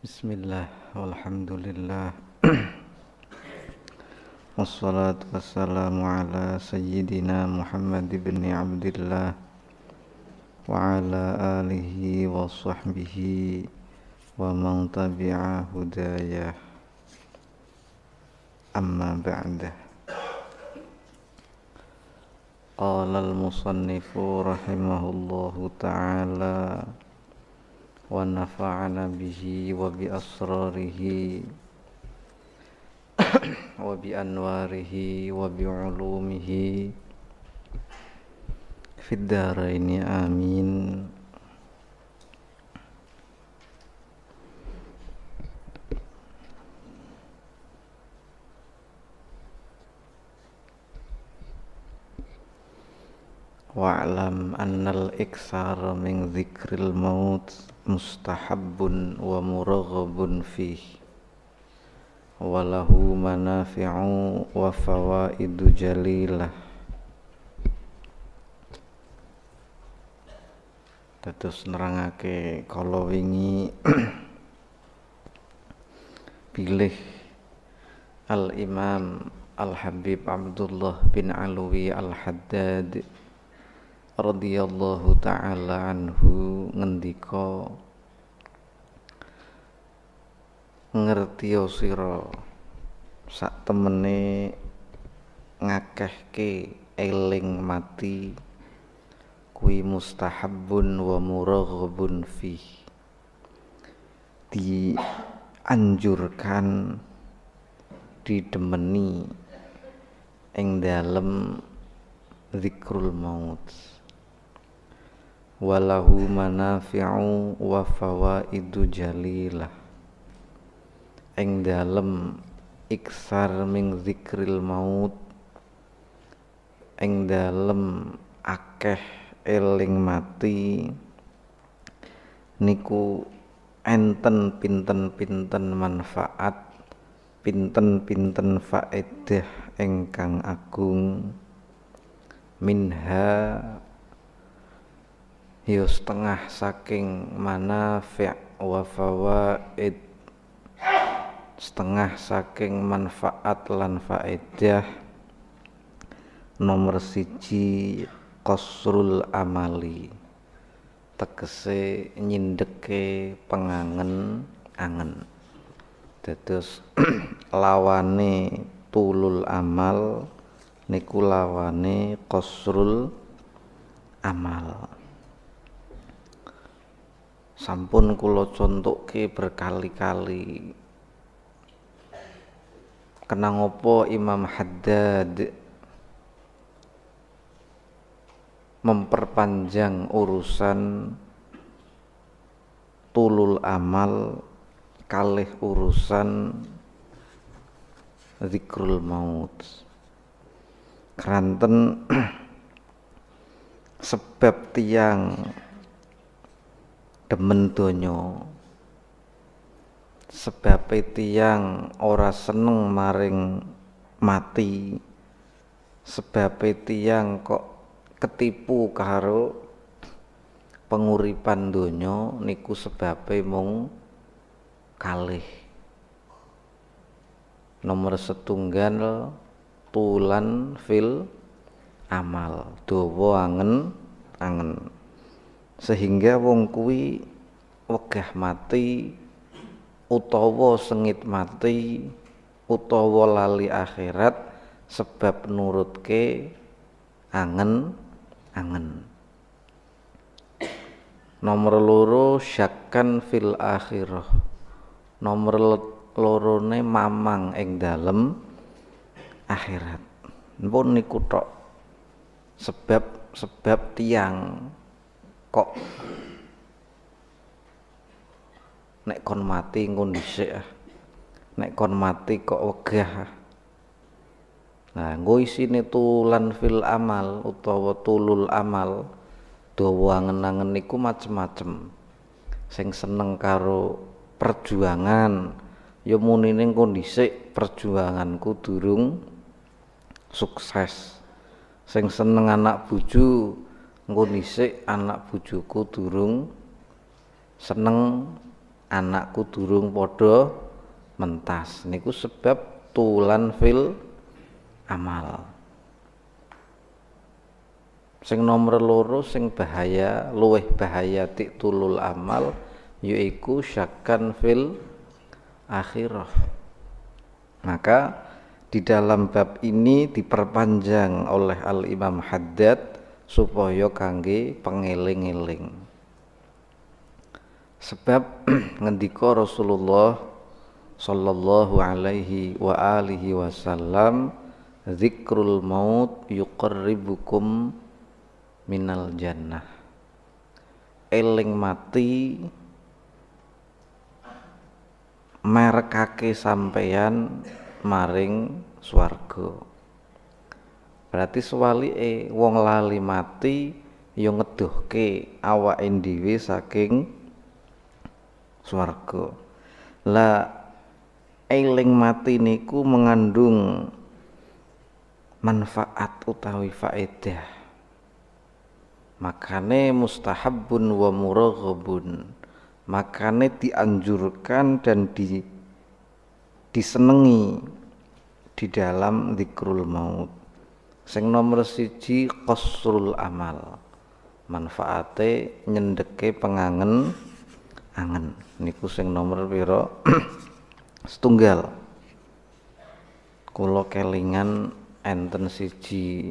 Bismillah Alhamdulillah Wassalatu wassalamu ala sayyidina Muhammad bin Abdullah Wa ala alihi wa sahbihi Wa man tabi'a hudaya Amma ba'dah Qala al-musannifu ta'ala ونفعنا به وبأسراره وبأنواره وبعلومه في الدارين آمين wa'lam annal iksar min zikril maut mustahabbun wa muraghabun fih walahu manafi'u wa fawaidu jalilah terus nerangake kalau wingi pilih al-imam al-habib Abdullah bin Alwi al-Haddad radhiyallahu taala anhu ngendika ngerti sira sak temene ngakehke eling mati kuwi mustahabun wa muraghabun fi dianjurkan didemeni ing dalem zikrul maut walahu manafi'u wa fawaidu jalilah ing dalem iksar ming zikril maut ing dalem akeh eling mati niku enten pinten-pinten manfaat pinten-pinten faedah engkang agung minha yo setengah saking mana manafi' wa fawaid setengah saking manfaat lan faedah nomor siji kosrul amali tegese nyindeke pengangen angen dados lawane tulul amal niku lawane kosrul amal sampun contoh ke berkali-kali kenang opo Imam Haddad memperpanjang urusan tulul amal kalih urusan zikrul maut keranten sebab tiang demen donya sebab yang ora seneng maring mati sebab yang kok ketipu karo penguripan donya niku sebab mung kalih nomor setunggal tulan fil amal dawa angen angen sehingga wong kuwi wegah mati utawa sengit mati utawa lali akhirat sebab nurutke angen angen nomor loro syakan fil akhirah nomor lorone mamang ing dalem akhirat pun niku tok sebab sebab tiang kok nek kon mati ngon dhisik ah nek kon mati kok wegah ah. nah nggo isine tulan fil amal utawa tulul amal dawa angen-angen niku macem-macem sing seneng karo perjuangan ya munine engko dhisik perjuanganku durung sukses sing seneng anak bojo ngunisik anak bujuku durung seneng anakku durung podo mentas niku sebab tulan fil amal sing nomor loro sing bahaya luweh bahaya tik tulul amal yaiku syakan fil akhirah maka di dalam bab ini diperpanjang oleh Al Imam Haddad supaya kangge pengeling-eling sebab ngendika Rasulullah sallallahu alaihi wa alihi wasallam zikrul maut yuqarribukum minal jannah eling mati merekake sampeyan maring swarga Berarti suwali e wong lali mati ya ngeduhke awake dhewe saking swarga. La eling mati niku mengandung manfaat utawi faedah. Makane mustahabun wa muraghabun. Makane dianjurkan dan di disenengi di dalam zikrul maut Sing nomor siji kosrul amal. Manfaate nyendeke pengangen angen. Niku sing nomor piro Setunggal. Kulo kelingan enten siji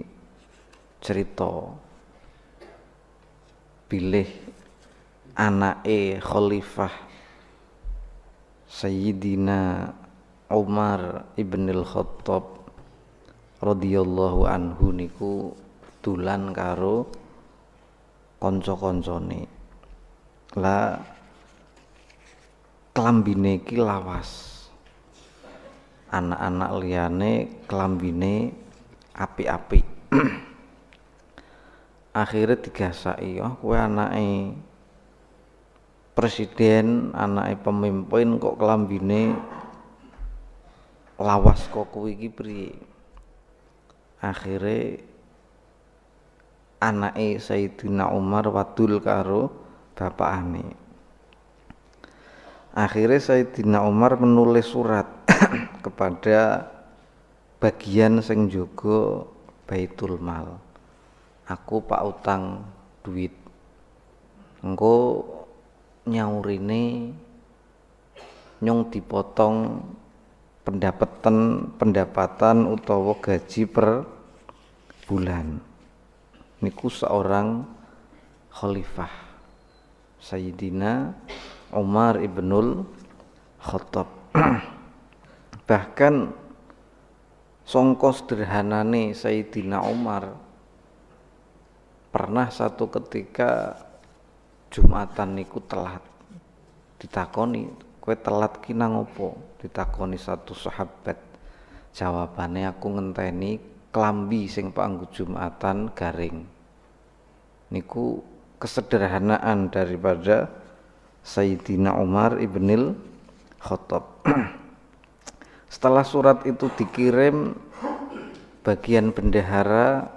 cerita pilih anake khalifah Sayyidina Umar ibn al-Khattab radhiyallahu anhu niku tulan karo kanca-kancane. La klambine iki lawas. Anak-anak liyane klambine apik-apik. Akhire digasaki, kue oh, kowe anake presiden, anake pemimpin kok klambine lawas kok kuwi iki akhirnya anake Sayyidina Umar wadul karo ane akhirnya Sayyidina Umar menulis surat kepada bagian sing Baitul Mal aku pak utang duit engko nyaurine nyong dipotong pendapatan pendapatan utawa gaji per bulan niku seorang khalifah Sayyidina Umar ibnul Khattab bahkan Songkos sederhanane Sayyidina Umar pernah satu ketika Jumatan niku telat ditakoni Kue telat kina ngopo ditakoni satu sahabat jawabannya aku ngenteni klambi sing panggu Jumatan garing niku kesederhanaan daripada Sayyidina Umar ibnil Khattab setelah surat itu dikirim bagian bendahara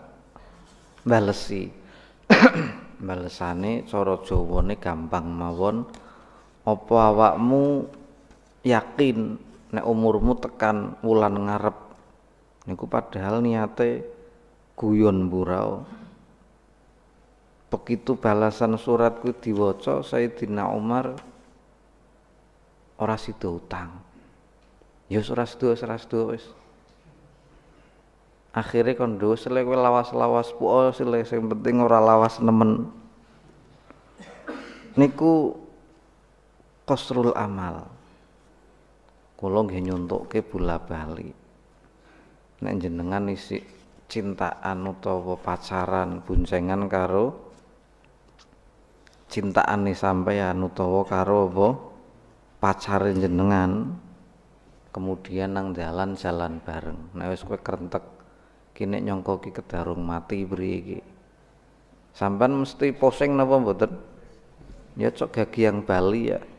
balesi balesane coro jawane gampang mawon opo awakmu yakin nek umurmu tekan wulan ngarep niku padahal niate guyon burau begitu balasan suratku diwaca Sayyidina Umar ora sida utang ya ora sida ora sida wis akhirnya kon dosele lawas-lawas puo sile sing penting ora lawas nemen niku kosrul amal kula nggih nyuntukke bola bali nek jenengan isi cintaan utawa pacaran buncengan karo cintaan nih e sampeyan utawa karo apa pacar jenengan kemudian nang jalan jalan bareng nek wis kowe krentek kini nyongkoki ke kedarung mati beri iki sampean mesti posing napa mboten ya cok gagi yang Bali ya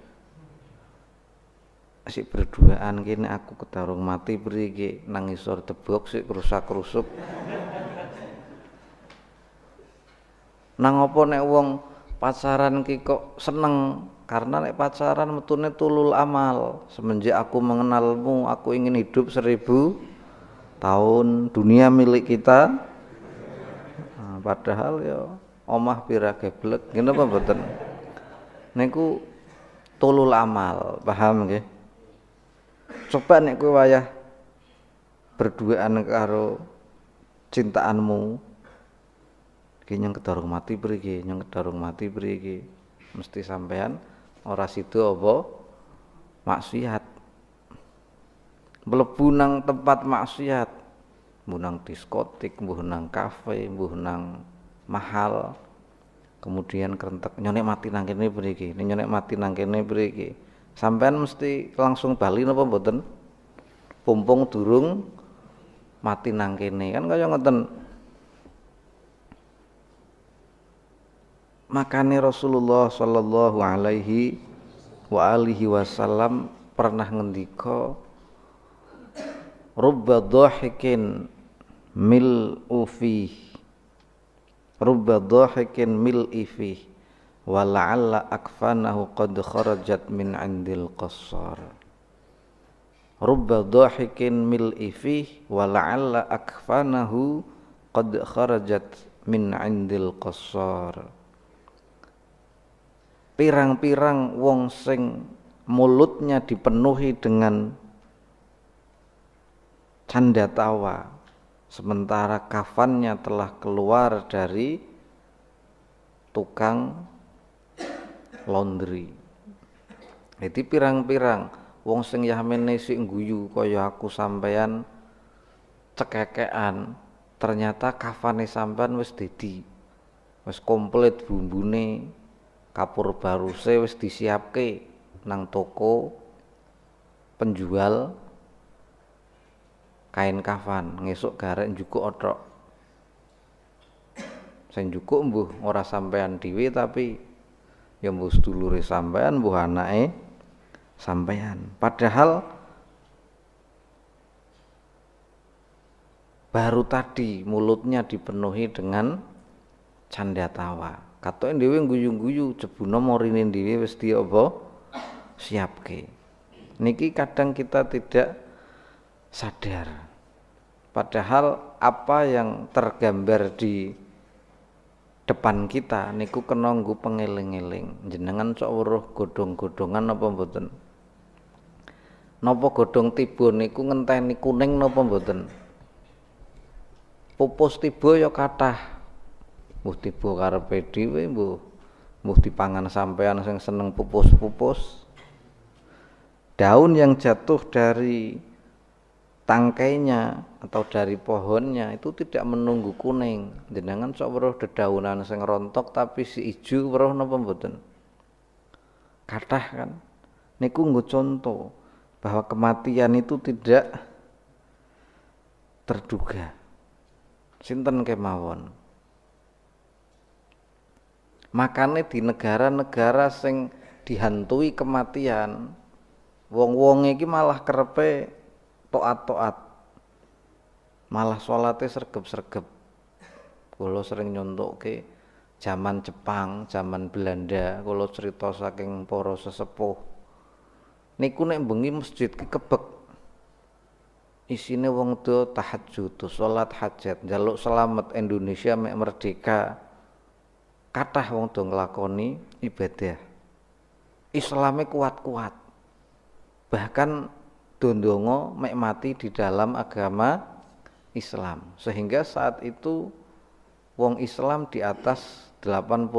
asik berduaan gini aku ketarung mati beri nangis nangisor tebok si kerusak kerusuk nang opo nek wong pacaran ki kok seneng karena nek pacaran metune tulul amal semenjak aku mengenalmu aku ingin hidup seribu tahun dunia milik kita nah, padahal ya omah pira geblek ngene apa mboten niku tulul amal paham nggih coba nek kowe wayah berduaan karo cintaanmu iki nyeng kedarung mati pergi nyeng kedarung mati pergi mesti sampean ora sido apa maksiat mlebu nang tempat maksiat mbuh nang diskotik mbuh nang kafe mbuh nang mahal kemudian kerentek nyonek mati nang kene mriki nyonek mati nang kene Sampean mesti langsung bali napa mboten? Pumpung durung mati nang kene kan kaya ngoten. Makane Rasulullah sallallahu alaihi wa alihi wasallam pernah ngendika Rubba dhahikin mil ufi Rubba dhahikin mil ifi wala'alla akfanahu qad kharajat min indil qassar rubba dhahikin mil ifih wala'alla akfanahu qad kharajat min indil qassar pirang-pirang wong sing mulutnya dipenuhi dengan canda tawa sementara kafannya telah keluar dari tukang laundry. Jadi pirang-pirang wong sing yamene sik guyu kaya aku sampean cekekean ternyata kafane sampean wis dadi wis komplit bumbune kapur baruse wis disiapke nang toko penjual kain kafan ngesuk garek juga otok saya juga mbuh ora sampean dewi tapi ya mbuh dulure sampean mbuh anake sampean padahal baru tadi mulutnya dipenuhi dengan canda tawa katoke dhewe guyu-guyu jebuna morine dhewe wis diopo siapke niki kadang kita tidak sadar padahal apa yang tergambar di depan kita niku kena nggo pengeling-eling. Jenengan sok weruh godhong-godhongan nopo mboten? Napa godhong tiba niku ngenteni kuning napa mboten? Pupus tiba ya kathah. Mbuh tiba karepe dhewe mbuh. Mbuh dipangan sampean sing seneng pupus-pupus. Daun yang jatuh dari tangkainya atau dari pohonnya itu tidak menunggu kuning jenengan sok weruh dedaunan sing rontok tapi si ijo weruh napa mboten kathah kan niku nggo contoh bahwa kematian itu tidak terduga sinten kemawon makane di negara-negara sing dihantui kematian wong wongnya iki malah kerepe toat-toat malah sholatnya sergep-sergep kalau sering nyontok ke zaman Jepang, zaman Belanda kalau cerita saking poro sesepuh niku nek bengi masjid kekebek, kebek isine wong tuwa tahajud, sholat hajat, jaluk selamat Indonesia mek merdeka. Kathah wong tuh ngelakoni ibadah. Islamnya kuat-kuat. Bahkan dondongo mek mati di dalam agama Islam sehingga saat itu wong Islam di atas 80%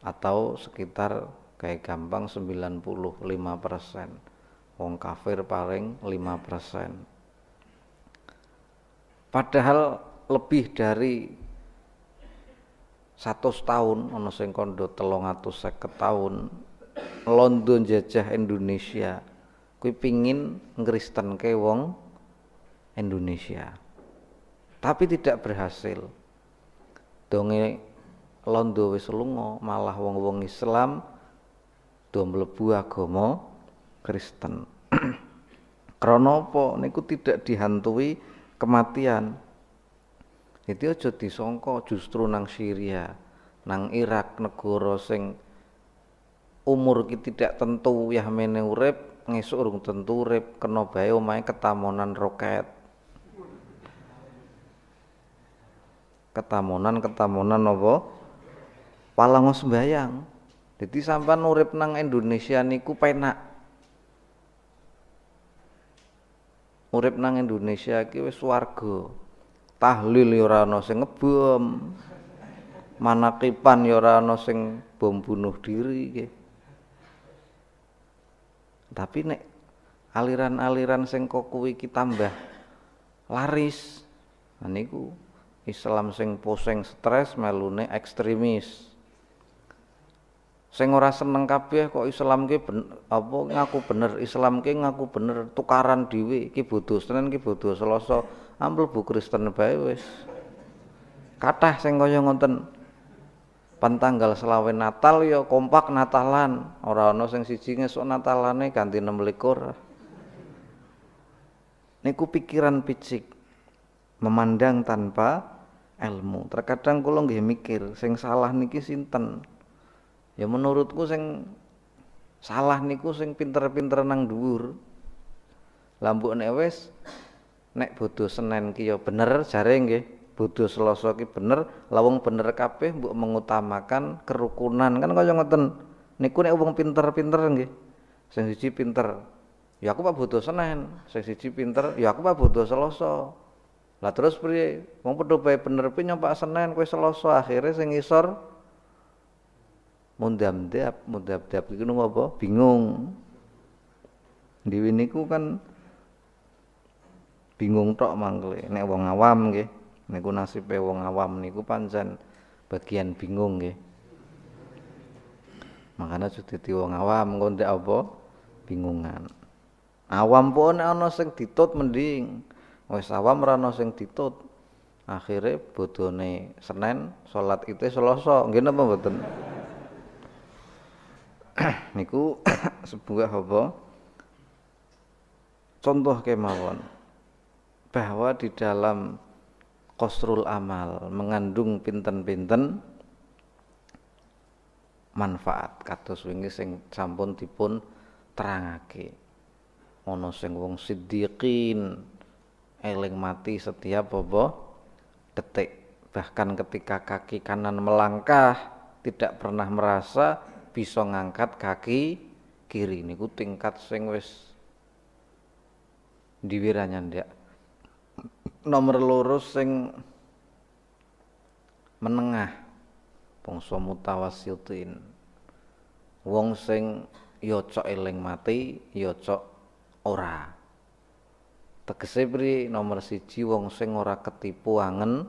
atau sekitar kayak gampang 95% wong kafir paling 5% padahal lebih dari satu tahun ono sing kondo telung atau seket tahun London jajah Indonesia kui pingin ngeristen ke wong Indonesia tapi tidak berhasil donge londo wis lunga malah wong-wong Islam do mlebu agama Kristen Kronopo niku tidak dihantui kematian itu aja disangka justru nang Syria nang Irak negara sing umur ki tidak tentu yah mene urip ngesuk urung tentu urip kena bae omahe ketamonan roket ketamunan-ketamunan apa palangos sembayang. Jadi sampai urip nang Indonesia niku penak. Urip nang Indonesia iki wis swarga. Tahlil ya ora ana sing ngebom. Manakipan ya ora ana sing bom bunuh diri iki. Tapi nek aliran-aliran sing kok kuwi tambah laris. Nah niku Islam sing pusing stres melune ekstremis. Sing ora seneng kabeh kok Islam ki apa ngaku bener, Islam ki ngaku bener tukaran dhewe iki bodho Senin ki bodho Selasa, bu Kristen bae wis. Kathah sing kaya ngonten Pentanggal selawe Natal ya kompak Natalan, ora ana sing siji ngesuk Natalane ganti 16. Niku pikiran picik memandang tanpa ilmu terkadang kula nggih mikir sing salah niki sinten ya menurutku sing salah niku sing pinter-pinter nang dhuwur Lambuk nek wis nek bodho Senin ki ya bener jare nggih bodho Selasa ki bener lawang bener kabeh mbok mengutamakan kerukunan kan kaya ngoten niku nek wong pinter-pinter nggih sing siji pinter ya aku Pak bodho Senin sing siji pinter ya aku Pak bodho Selasa lah terus priye? Wong padha bae bener pi nyompak Senin kowe Selasa akhirnya sing ngisor mundam-dap, mundam-dap iki apa? Bingung. Dewi niku kan bingung tok mangkle nek wong awam nggih. Niku nasibe wong awam niku pancen bagian bingung nggih. Makanya suditi wong awam ngonde apa? Bingungan. Awam pun ana sing ditut mending wis awam rano sing ditut akhirnya bodone senen sholat itu Selasa nggih napa mboten niku sebuah apa contoh kemawon bahwa di dalam kosrul amal mengandung pinten-pinten manfaat kados wingi sing sampun dipun terangake ana sing wong siddiqin eling mati setiap bobo detik bahkan ketika kaki kanan melangkah tidak pernah merasa bisa ngangkat kaki kiri niku tingkat sing wis diwiranya ndak nomor lurus sing menengah bangsa mutawasyutin wong sing yocok ya eleng eling mati yocok ya ora tegese pri nomor siji wong sing ora ketipu angen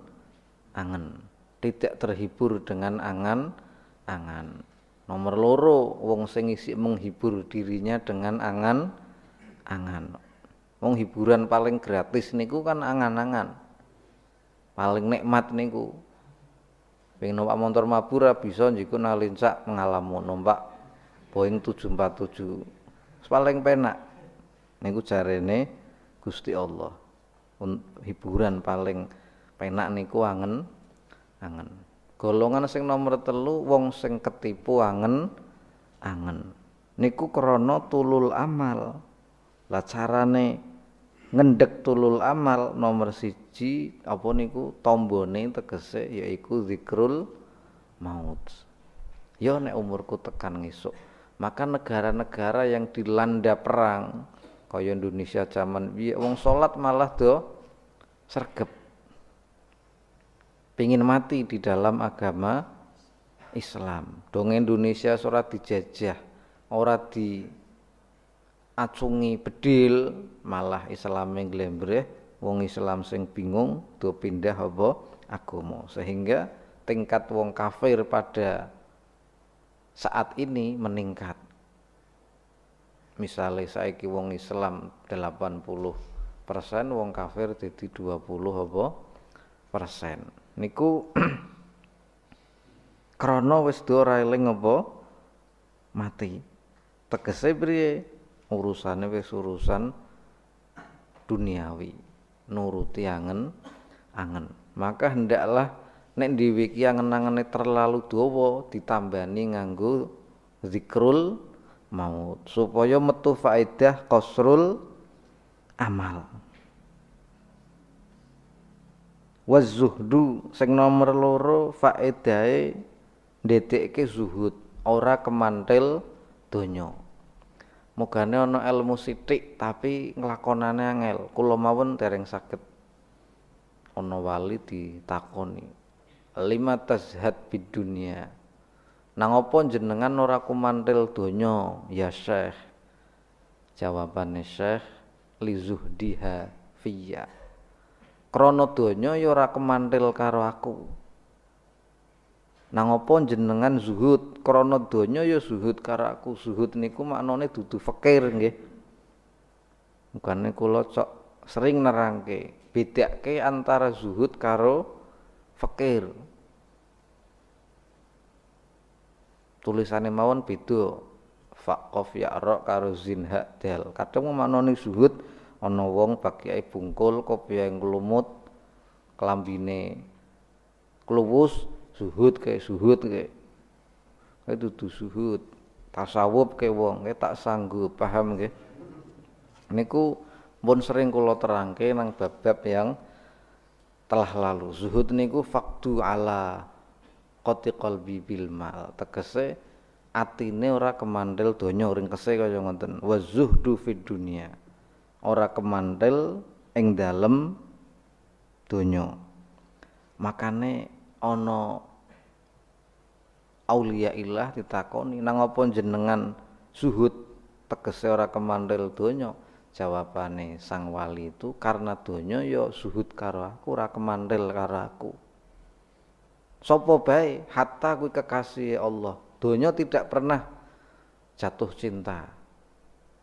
angen tidak terhibur dengan angan angan nomor loro wong sing isi menghibur dirinya dengan angan angan wong hiburan paling gratis niku kan angan-angan paling nikmat niku pengen numpak motor mabur bisa njiku nalincak pengalamu numpak Boeing 747 paling penak niku jarene Gusti Allah hiburan paling penak niku angen angen golongan sing nomor telu wong sing ketipu angen angen niku krana tulul amal lah carane ngendek tulul amal nomor siji apa niku tombone tegese yaiku zikrul maut Yo ya nek umurku tekan ngisuk maka negara-negara yang dilanda perang kaya Indonesia zaman piye wong salat malah do sergep pingin mati di dalam agama Islam dong Indonesia sholat dijajah ora di acungi bedil malah Islam yang glembreh wong Islam sing bingung do pindah apa agama sehingga tingkat wong kafir pada saat ini meningkat misalnya saiki wong Islam 80 persen wong kafir jadi 20 apa persen niku krono wis dua eling apa mati tegese priye urusane wis urusan duniawi nuruti angen angen maka hendaklah nek diwiki angen-angene terlalu dawa ditambani nganggo zikrul maut supaya metu faedah kosrul amal wazuhdu sing nomor loro faedahe ndetekke zuhud ora kemantil donya mugane ana ilmu sithik tapi nglakonane angel kula mawon dereng saged ana wali ditakoni lima tazhad bidunia dunya Nang opo jenengan ora kumantil donya ya Syekh? Jawabane Syekh li zuhdiha fiyya. Krana donya ya ora kemantil karo aku. Nang opo jenengan zuhud? Krana donya ya zuhud karo aku. Zuhud niku maknane dudu fakir nggih. Mukane kula cok sering nerangke, bedake antara zuhud karo fakir. tulisane mawon beda faqaf ya'ra karo zinha del. kadang memanoni suhud ana wong bakiai bungkul yang nglumut kelambine, kelubus suhud kayak suhud kayak itu dudu suhud tasawuf kayak wong kayak tak sanggup paham kayak niku pun sering kula terangke nang bab-bab yang telah lalu zuhud niku faktu ala saqati kolbi bil mal tegese atine ora kemandel donya kese kaya ngoten wa zuhdu fid dunya ora kemandel ing dalem donya makane ana aulia ilah ditakoni nang apa jenengan zuhud tegese ora kemandel donya jawabane sang wali itu karena donya ya zuhud karo aku ora kemandel karo aku Sopo baik hatta kui kekasih ya Allah. Dunia tidak pernah jatuh cinta.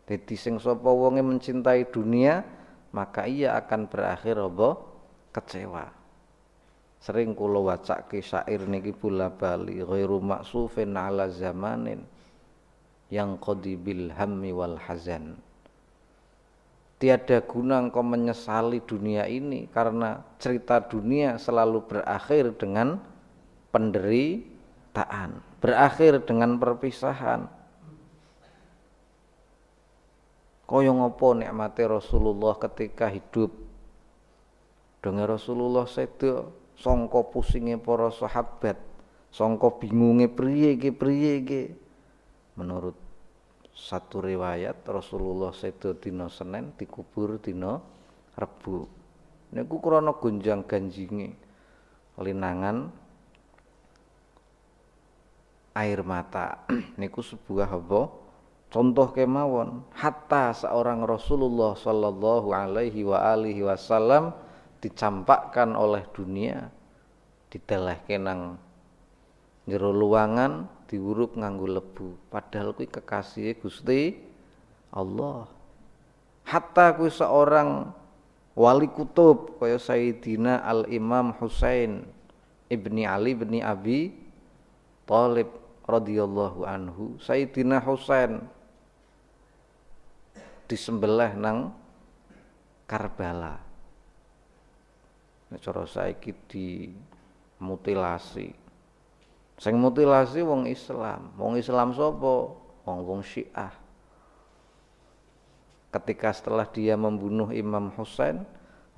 Jadi sing sopo wonge mencintai dunia maka ia akan berakhir apa? kecewa. Sering wacak ke syair niki bola bali ghairu maksufin ala zamanin yang qadibil hammi wal hazan. Tiada guna engkau menyesali dunia ini karena cerita dunia selalu berakhir dengan penderitaan, berakhir dengan perpisahan. Kaya ngopo nikmati Rasulullah ketika hidup. Dengan Rasulullah sedo songko pusinge para sahabat, songko bingunge priye iki priye iki. Menurut satu riwayat Rasulullah sedo dina Senin dikubur dina Rebu. Niku krana gonjang ganjinge linangan air mata niku sebuah apa contoh kemawon hatta seorang Rasulullah sallallahu alaihi wa alihi wasallam dicampakkan oleh dunia didelehke kenang jero luangan diuruk nganggo lebu padahal kuwi kekasih Gusti Allah hatta kuwi seorang wali kutub kaya Sayyidina Al Imam Husain ibni Ali ibni Abi Talib radhiyallahu anhu Sayyidina Husain disembelih nang Karbala nek cara saiki di mutilasi sing mutilasi wong Islam wong Islam sapa wong wong Syiah ketika setelah dia membunuh Imam Husain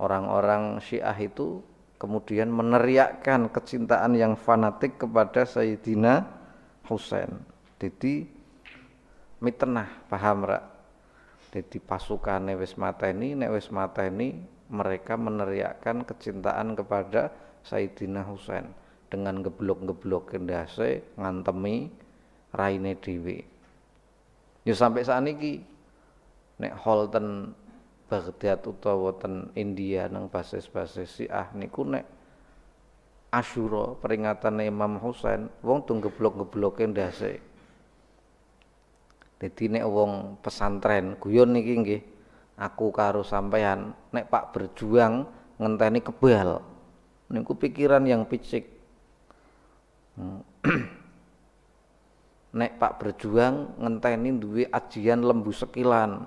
orang-orang Syiah itu kemudian meneriakkan kecintaan yang fanatik kepada Sayyidina Husain jadi mitenah paham rak dadi pasukan Nevis mateni Nevis wis mereka meneriakkan kecintaan kepada Saidina Husain dengan geblok-geblok kendase ngantemi raine dewi. ya sampai saat ini nek Holten Baghdad utawa ten India nang basis-basis Syiah niku nek Asyura peringatan Imam Husain wong tung geblok-gebloke ndase. Dadi nek wong pesantren guyon niki nggih aku karo sampean nek Pak berjuang ngenteni kebal. Niku pikiran yang picik. Hmm. nek Pak berjuang ngenteni duwe ajian lembu sekilan.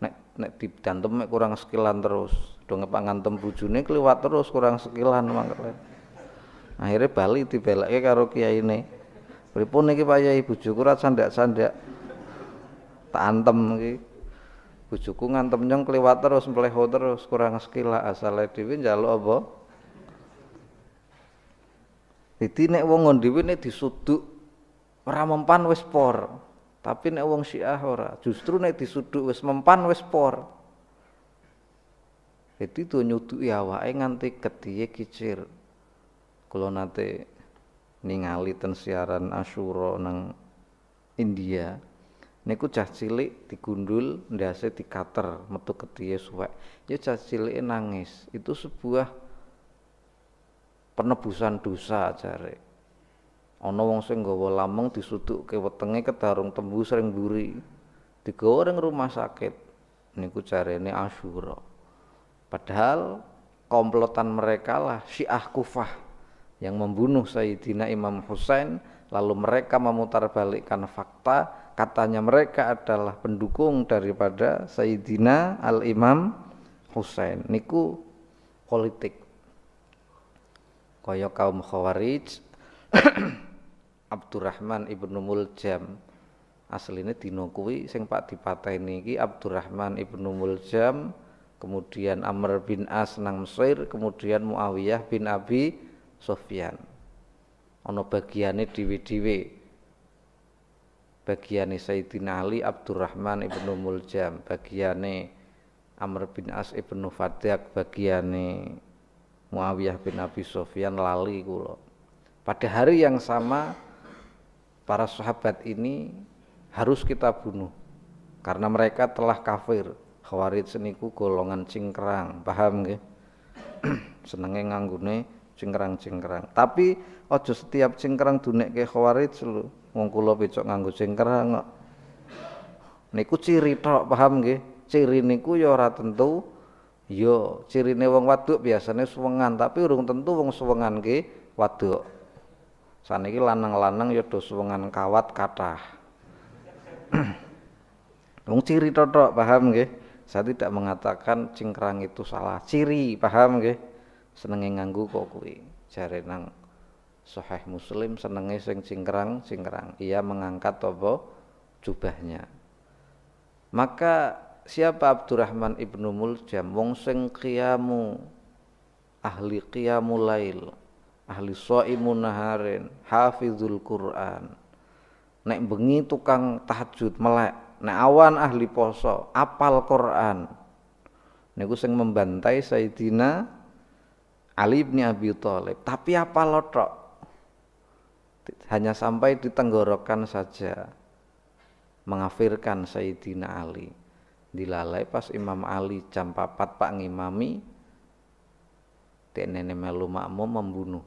Nek nek didantem mek kurang sekilan terus do ngepak ngantem bojone terus kurang sekilan mangkale akhirnya bali dibelake karo ini pripun iki Pak Yai bojoku ra sandak-sandak tak antem iki bojoku ngantem nyong kliwat terus mleho terus kurang sekilah asale dhewe njaluk apa Jadi nek wong ngondewe nek disuduk ora mempan wis por. Tapi nek wong Syiah ora, justru nek disuduk wis mempan wis por. Jadi nyutu duwe awake nganti ketiye kicir. kalau nate ningali ten siaran Asyura nang India. Niku cah cilik digundul ndase dikater metu ketiye suwek. Ya cah cilik nangis. Itu sebuah penebusan dosa jare. Ana wong sing nggawa lameng disutukke wetenge ketarung tembus ring mburi. Digawa ring rumah sakit. Niku jarene Asyura. Padahal komplotan mereka lah Syiah Kufah yang membunuh Sayyidina Imam hussein lalu mereka memutarbalikkan fakta katanya mereka adalah pendukung daripada Sayyidina Al-Imam hussein niku politik kaya kaum Khawarij Abdurrahman ibnu Muljam aslinya dino kuwi sing Pak dipateni iki Abdurrahman ibnu Muljam kemudian Amr bin As nang Mesir, kemudian Muawiyah bin Abi Sofyan. Ono bagiannya dhewe-dhewe. Bagiane Sayyidina Ali Abdurrahman ibnu Muljam, bagiannya Amr bin As ibnu Fadak, bagiannya Muawiyah bin Abi Sofyan lali kulo. Pada hari yang sama para sahabat ini harus kita bunuh karena mereka telah kafir khawarij niku golongan cingkrang paham nggih senenge nganggone cingkrang-cingkrang tapi aja setiap cingkrang dunekke khawarij lho wong kula pecok nganggo cingkrang kok niku ciri tok paham nggih ciri niku ya ora tentu ya cirine wong waduk biasanya suwengan tapi urung tentu wong suwengan ki waduk saniki lanang-lanang ya do suwengan kawat kathah wong ciri tok paham nggih saya tidak mengatakan cingkrang itu salah ciri paham nggih senenge nganggu kok kui jare nang sahih muslim senengi sing cingkrang cingkrang ia mengangkat tobo jubahnya maka siapa Abdurrahman ibnu Muljam wong sing kiamu ahli kiamu lail ahli shaimun naharin hafizul Quran nek bengi tukang tahajud melek Nek awan ahli poso, apal Quran. Niku sing membantai Sayyidina Ali bin Abi Thalib, tapi apa lotok. Hanya sampai di tenggorokan saja. Mengafirkan Sayyidina Ali. Dilalai pas Imam Ali jam 4 Pak ngimami Tenene melu makmum membunuh.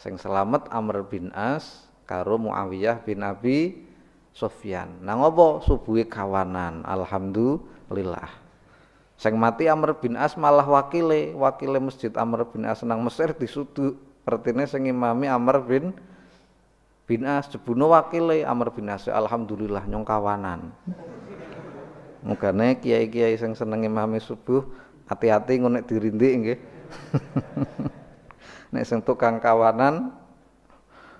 Sing selamat Amr bin As karo Muawiyah bin Abi Sofyan. Nah ngopo subuhi kawanan. Alhamdulillah. Seng mati Amr bin As malah wakile, wakile masjid Amr bin As nang Mesir disudu. Artinya seng imami Amr bin bin As jebono wakile Amr bin As. Alhamdulillah nyong kawanan. Mugane kiai-kiai seng seneng imami subuh hati-hati ngonek dirindi, nggih. Nek seng tukang kawanan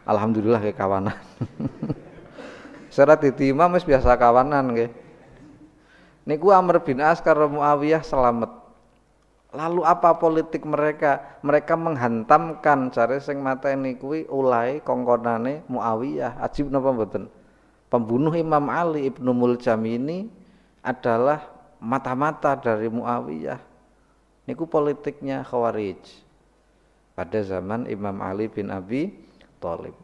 alhamdulillah ke kawanan. secara di imam wis biasa kawanan nggih. Niku Amr bin As karo Muawiyah selamat. Lalu apa politik mereka? Mereka menghantamkan cari sing ini kuwi ulai kongkonane Muawiyah. Ajib napa mboten? Pembunuh Imam Ali Ibnu Muljam ini adalah mata-mata dari Muawiyah. Niku politiknya Khawarij. Pada zaman Imam Ali bin Abi Thalib.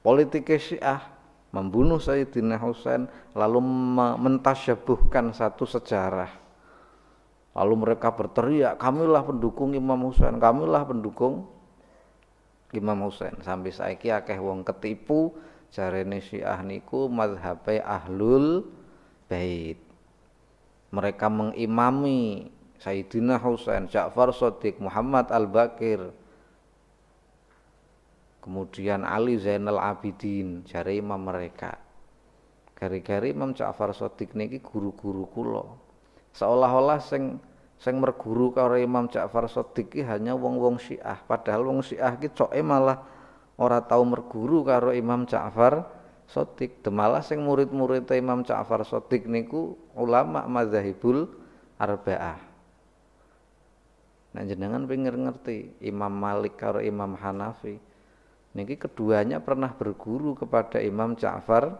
politik Syiah membunuh Sayyidina Husain lalu mentasyabuhkan satu sejarah lalu mereka berteriak kamilah pendukung Imam Husain kamilah pendukung Imam Husain sampai saiki akeh wong ketipu jarene Syiah niku mazhabe Ahlul Bait mereka mengimami Sayyidina Husain Ja'far Shadiq Muhammad Al-Bakir kemudian Ali Zainal Abidin jari imam mereka gari-gari Imam Ja'far Shadiq niki guru-guru kula seolah-olah sing sing merguru karo Imam Ja'far Shadiq hanya wong-wong Syiah padahal wong Syiah ki coke malah ora tahu merguru karo Imam Ja'far Shadiq demalah seng murid-murid Imam Ja'far Shadiq niku ulama mazahibul arba'ah Nah jenengan pengen ngerti Imam Malik karo Imam Hanafi Niki keduanya pernah berguru kepada Imam Ja'far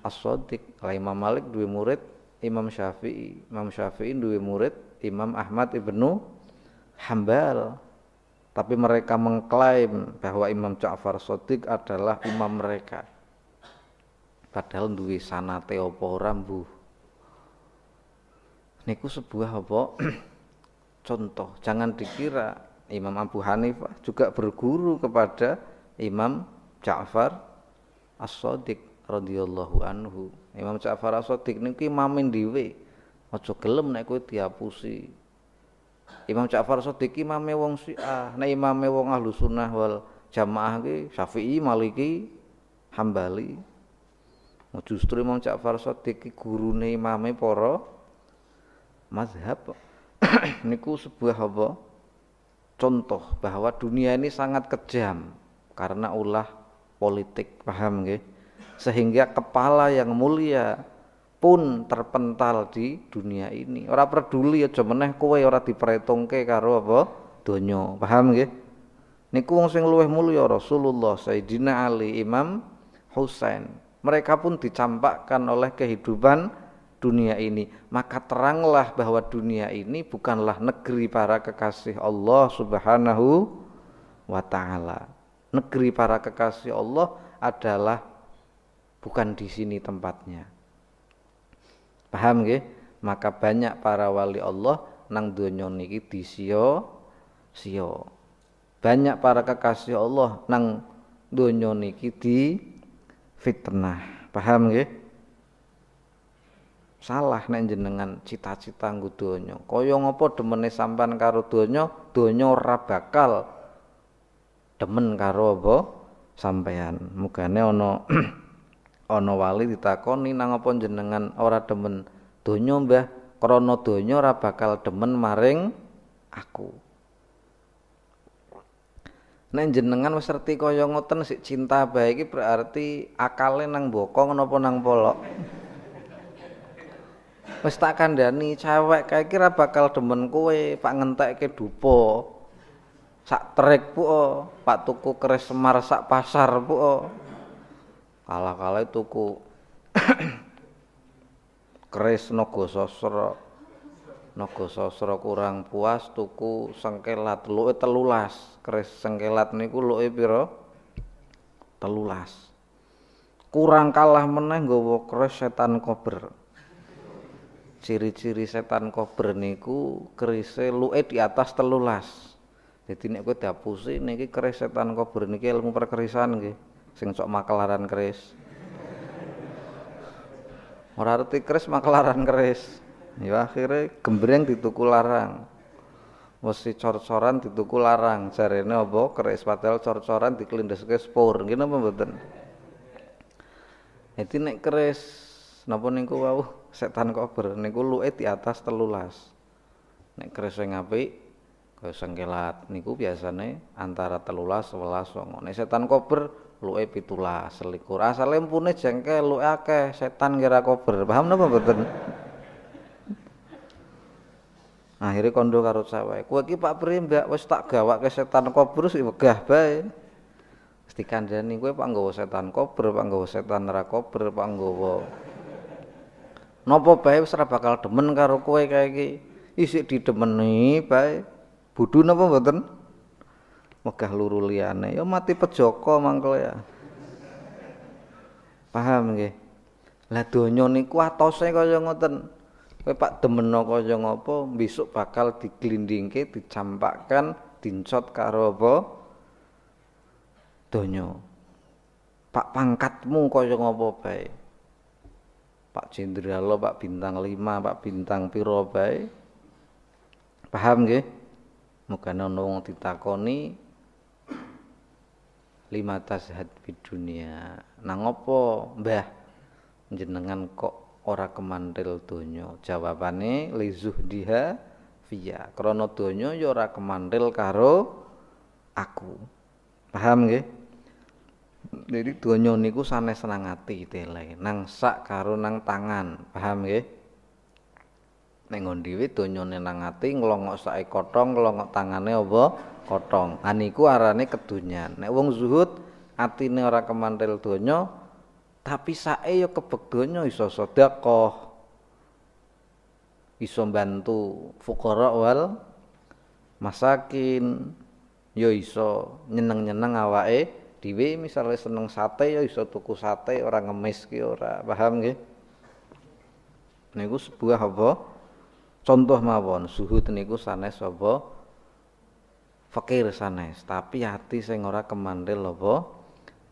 As-Sadiq. Lah Imam Malik duwe murid Imam Syafi'i. Imam Syafi'i duwe murid Imam Ahmad Ibnu Hambal. Tapi mereka mengklaim bahwa Imam Ja'far as adalah imam mereka. Padahal duwe Sana Teopora ora Ini Niku sebuah apa? Contoh, jangan dikira Imam Abu Hanifah juga berguru kepada Imam Ja'far As-Sadiq radhiyallahu anhu. Imam Ja'far As-Sadiq niku imam dhewe. Aja gelem nek kowe diapusi. Imam Ja'far As-Sadiq imame wong Syiah, nek imame wong Ahlussunnah wal Jamaah ki Syafi'i, Maliki, Hambali. Justru Imam Ja'far As-Sadiq ki gurune imame para mazhab. niku sebuah apa? contoh bahwa dunia ini sangat kejam karena ulah politik paham nggih sehingga kepala yang mulia pun terpental di dunia ini ora peduli aja meneh kowe ora diperhitungke karo apa donya paham nggih niku wong sing luweh mulia Rasulullah Sayyidina Ali Imam Husain mereka pun dicampakkan oleh kehidupan dunia ini maka teranglah bahwa dunia ini bukanlah negeri para kekasih Allah Subhanahu wa taala negeri para kekasih Allah adalah bukan di sini tempatnya. Paham nggih? Maka banyak para wali Allah nang donya niki sio sio. Banyak para kekasih Allah nang donya niki di fitnah. Paham nggih? salah nek jenengan cita-cita nggo donya. Kaya ngopo demene sampean karo donya, donya ora bakal demen karo apa sampean mugane ana ana wali ditakoni nang apa jenengan ora demen donya mbah krana donya ora bakal demen maring aku nek jenengan wis koyo kaya ngoten sik cinta bae iki berarti akale nang bokong napa nang polok wis tak kandhani cewek kae iki ora bakal demen kowe pak ngentekke dupa sak terik pu pak tuku keris semar sak pasar pu kalah kalah tuku keris nogo sosro nogo sosro kurang puas tuku sengkelat lu telulas keris sengkelat niku lu piro telulas kurang kalah meneh nggawa keris setan kober ciri-ciri setan kober niku kerise luwe di atas telulas jadi nek kowe diapusi niki keresetan setan kubur niki ilmu perkerisan nggih. Sing sok makelaran keris. Ora arti keris makelaran keris. Ya akhirnya gembreng dituku larang. Mesti cor-coran dituku larang. Jarene apa keris padahal cor-coran diklindeske spor. Ngene apa mboten? Jadi nek keris napa niku wau setan kober niku luwe di atas telulas. Nek keris sing apik Eh, sengkelat niku biasane antara telulas sebelas songo nih setan kober luwe pitulas selikur asal empune jengkel lu ake. setan gerak koper paham napa mboten akhirnya kondo karut sawai kue ki Pak Pri mbak wes tak ke setan kober sih wegah bay stikan jani kue Pak nggowo setan koper Pak nggowo setan rakoper kober Pak nggowo nopo bay wis ora bakal demen karo gini. Isi di isik didemeni Budu napa mboten? Megah luru liyane. Ya mati pejoko mangkel ya. Paham nggih? Lah donya niku atose kaya ngoten. Kowe pak demeno kaya ngapa, besok bakal diglindingke, dicampakkan, dincot karo apa? Donya. Pak pangkatmu kaya ngapa bae? Pak Jenderal, Pak Bintang lima, Pak Bintang piro bae? Paham nggih? Muga ana wong ditakoni lima tas fid dunia. Nang apa, Mbah? Jenengan kok ora kemantil donya? Jawabane lizuh diha fiya. Krana donya ya ora kemantil karo aku. Paham nggih? Jadi donya niku sanes senang ati tele, nang sak karo nang tangan. Paham nggih? Nengon ngondi kuwi donyane nang ati nglongok sae kothong nglongok tangane apa Aniku an iku arane kedunyan nek wong zuhud atine ora kemantil donya tapi sae ya kebek donya iso sedekah iso bantu fuqara wal masakin ya iso nyeneng-nyeneng awake dhewe misalnya seneng sate ya iso tuku sate ora ngemis ki ora paham nggih niku sebuah apa Contoh mawon, suhu teniku sanes apa? Fakir sanes, tapi hati sing ora kemandel apa?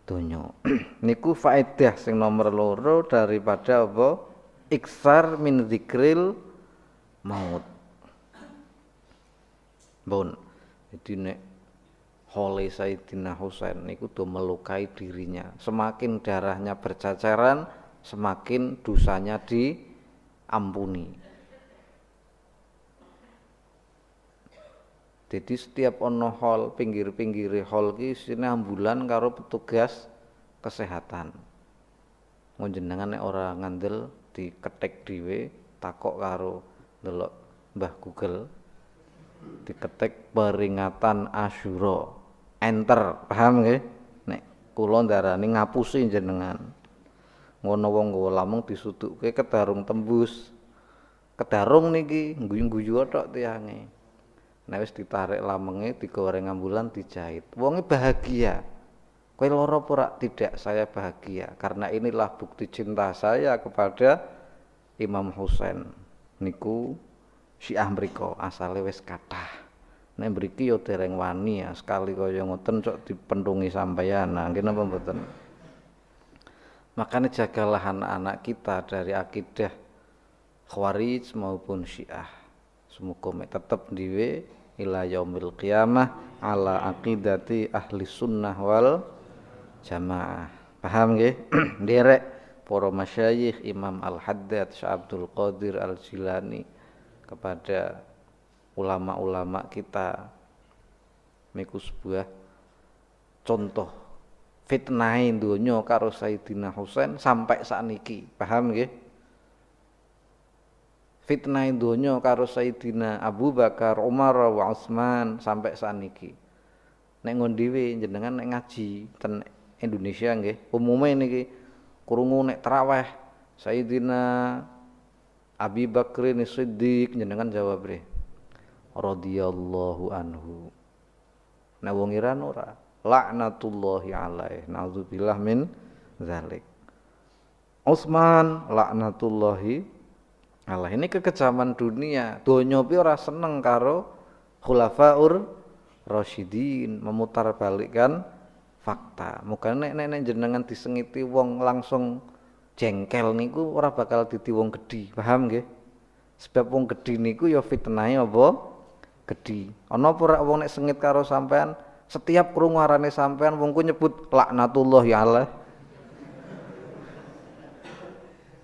Donya. niku faedah sing nomor loro daripada apa? Iksar min zikril maut. Bon. Jadi nek Hole Saidina Husain niku do melukai dirinya. Semakin darahnya bercacaran, semakin dosanya diampuni. Jadi setiap ono hall pinggir pinggir hall ki sini ambulan karo petugas kesehatan. Njenengan nek ora ngandel ketek dhewe takok karo delok Mbah Google di ketek peringatan Asyura. Enter, paham nggih? Nek kula ndarani ngapusi jenengan. Ngono wong nggawa lamung ke ketarung tembus. Kedarung niki guyu-guyu tok tiange. Nah, wis ditarik lamenge digoreng ambulan dijahit Wongi bahagia kowe loro tidak saya bahagia karena inilah bukti cinta saya kepada Imam Husain niku Syiah mriko asale wis kathah nek mriki yo ya dereng wani ya sekali kaya ngoten cok dipendungi sampeyan nah ngene apa mboten makanya jagalah anak-anak kita dari akidah khawarij maupun syiah semoga tetap diwe ila yaumil qiyamah ala aqidati ahli sunnah wal jamaah paham nggih derek para masyayikh Imam Al-Haddad Abdul Qadir Al-Jilani kepada ulama-ulama kita miku sebuah contoh fitnah e dunia karo Sayyidina Husain sampai saat niki paham nggih fitnah donya karo Sayyidina Abu Bakar, Umar wa Utsman sampai ini. Nek ngondiwe, jenengan nek ngaji ten Indonesia nggih, umume niki krungu nek traweh Sayyidina Abi ni Siddiq jenengan jawab re. Radhiyallahu anhu. Nek wong Iran ora laknatullahi alaih. Nauzubillah min zalik. Utsman laknatullahi Allah ini kekejaman dunia donya pi ora seneng karo khulafaur rasyidin memutar balikkan fakta muka nenek-nenek nek jenengan disengiti wong langsung jengkel niku ora bakal diti wong gedhi paham nggih sebab wong gedhi niku ya fitnahe apa gedhi ana ono ora wong nek sengit karo sampean setiap krungu arane sampean wongku nyebut laknatullah ya Allah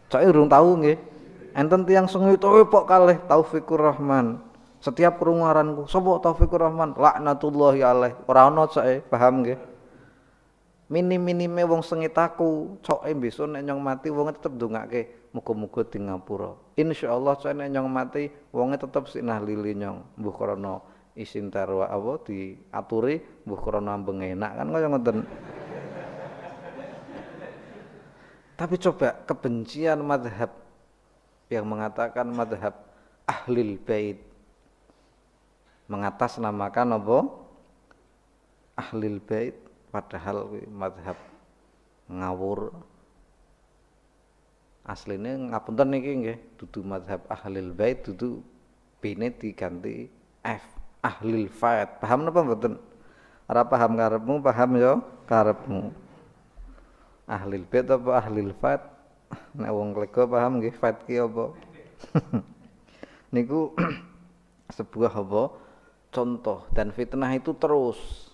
Cok urung tahu nggih enten tiang sengit itu pok kalle taufikur rahman setiap kerungaranku sobok taufikur rahman ya alaih Orang not saya eh. paham Mini Mini minime wong sengit aku Cok eh, besok nenyong mati wong tetep ke. muka muka di ngapura Insya Allah cok nenyong mati wonge tetep sinah lili nyong bukrono isin tarwa apa diaturi aturi bukrono ambeng enak kan kaya ngoten Tapi coba kebencian madhab yang mengatakan madhab ahlil bait mengatasnamakan apa ahlil bait padahal madhab ngawur aslinya ngapunten niki nggih dudu madhab ahlil bait dudu bene diganti f ahlil fat paham napa mboten ora paham karepmu paham yo karepmu ahlil bait apa ahlil fat nek wong lega paham nggih fat ki apa niku sebuah apa contoh dan fitnah itu terus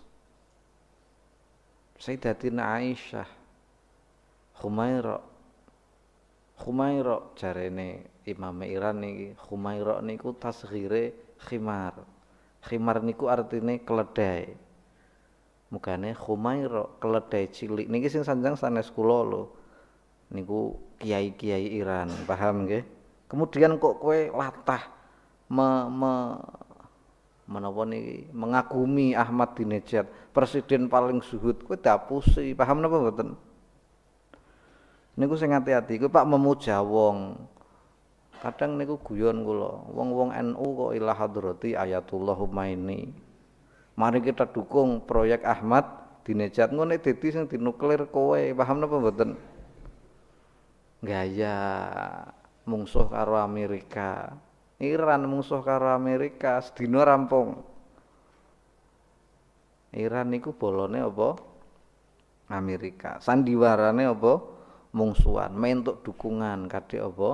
Sayyidatina Aisyah Humaira cari jarene Imam Iran niki Humaira niku tasghire khimar khimar niku artine keledai mukane Humaira keledai cilik niki sing sanjang sanes kula lho niku kiai-kiai Iran, paham nggih? Kemudian kok kowe latah me, me menapa niki mengagumi Ahmad Dinejad, presiden paling suhud, kowe dapusi, paham napa mboten? Niku sing hati-hati, kowe Pak memuja wong. Kadang niku guyon kula, wong-wong NU kok ila hadrati ayatullah ini. Mari kita dukung proyek Ahmad Dinejad ngene dadi sing dinuklir kowe, paham napa mboten? gaya mungsuh karo Amerika Iran mungsuh karo Amerika sedino rampung Iran niku bolone apa Amerika sandiwarane apa main mentuk dukungan kadhe apa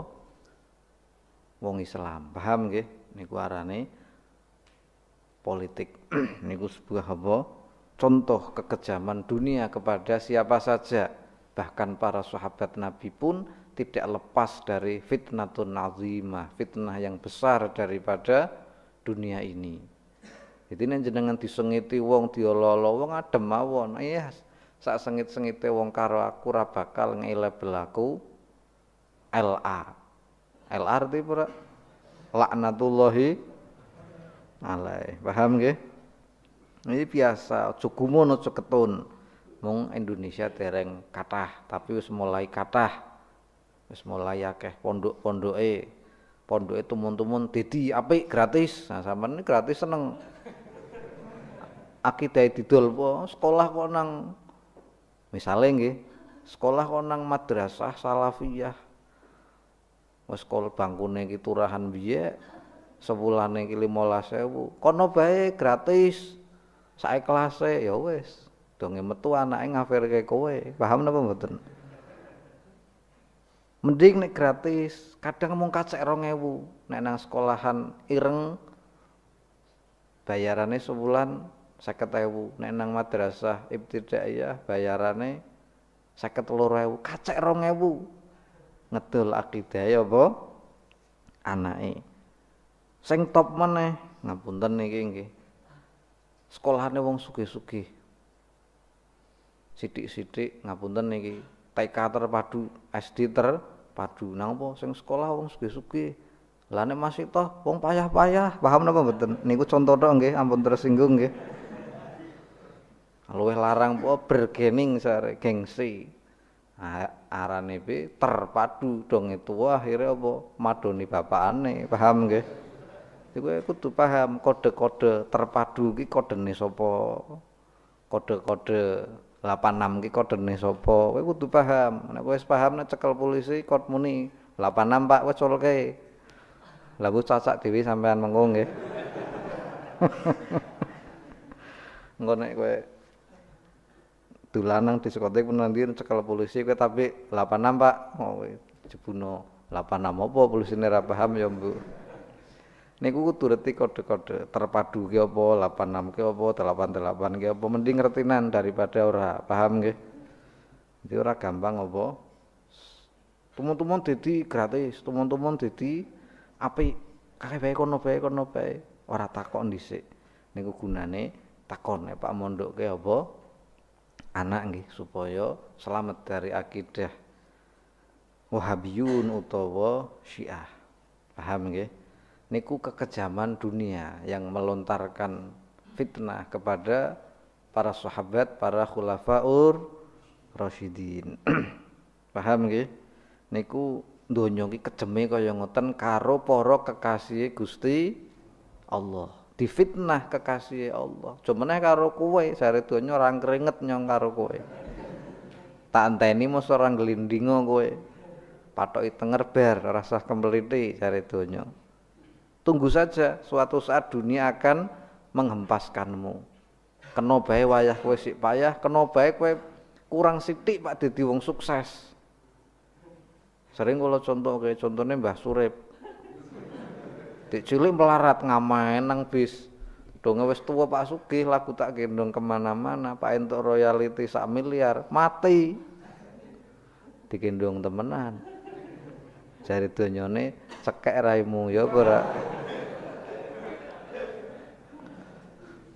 wong Islam paham nggih niku arane politik niku sebuah apa contoh kekejaman dunia kepada siapa saja bahkan para sahabat nabi pun tidak lepas dari fitnah azimah, fitnah yang besar daripada dunia ini. Jadi ini jenengan disengiti wong diololo wong adem mawon. Iya, sak sengit-sengite wong karo aku ora bakal ngelebel belaku LA. LA arti pura laknatullahi alai. Paham nggih? Ini biasa, cukumono ceketun. Mung Indonesia tereng katah, tapi wis mulai katah wis mulai akeh pondok-pondoke pondoke tumun-tumun didi apik gratis nah sampean gratis seneng akidah didol sekolah kok nang misalnya nggih sekolah kok nang madrasah salafiyah wis kol bangkune iki turahan piye sebulane iki 15000 kono bae gratis sae kelas ya wis donge metu anake ngafirke kowe paham napa mboten mending nek gratis kadang mung kacek ebu. nek nang sekolahan ireng bayarannya sebulan 50000 nek nang madrasah ibtidaiyah bayarannya 52000 kacek 2000 ngedul akidah ya apa anake sing top meneh ngapunten niki nggih sekolahane wong sugih-sugih sidik sithik ngapunten niki TK terpadu SD ter padu nang apa sing sekolah wong sugih-sugih lah nek masih toh wong payah-payah paham napa mboten niku contoh tok nggih ampun tersinggung nggih luwih larang apa bergening sare gengsi arane be terpadu dong itu akhirnya apa madoni aneh, paham nggih iku ya kudu paham kode-kode terpadu ki kodene sapa kode-kode enam ki nih sopo, kowe kudu paham nek kowe paham nek cekel polisi kod muni 86 Pak wis colke Labu ku cacak dhewe sampean mengko nggih engko nek kowe dulanang diskotik nanti cekel polisi kowe tapi 86 Pak oh jebuno 86 apa polisine ra paham ya Mbok niku kudu reti kode-kode terpadu ki apa 86 ki apa 88 ki apa mending ngertinan daripada ora paham nggih jadi ora gampang apa tumun-tumun titi gratis tumun-tumun titi, apik kae bae kono bae kono bae ora takon dhisik niku gunane takon Pak Mondok ke apa anak nggih supaya selamat dari akidah Wahabiyun utawa Syiah paham nggih niku kekejaman dunia yang melontarkan fitnah kepada para sahabat, para khulafaur rasyidin. Paham nggih? Niku donya ki kejeme kaya ngoten karo para kekasih Gusti Allah. Difitnah kekasih Allah. Jumene karo kowe sare donya orang keringet nyong karo kowe. Tak enteni mos ora nglindingo kowe. Patoki tenger ber, ora sah kemliti sare donya. Tunggu saja suatu saat dunia akan menghempaskanmu. Kena bae wayah kowe sik payah, kena bae kowe kurang sithik Pak dadi wong sukses. Sering kula contoh kayak contohnya Mbah Surip. Dik cilik melarat ngamen nang bis. Donge wis tuwa Pak Sugih lagu tak gendong kemana-mana Pak entuk royalti sak miliar mati digendong temenan jari donyane cekek raimu ya apa ora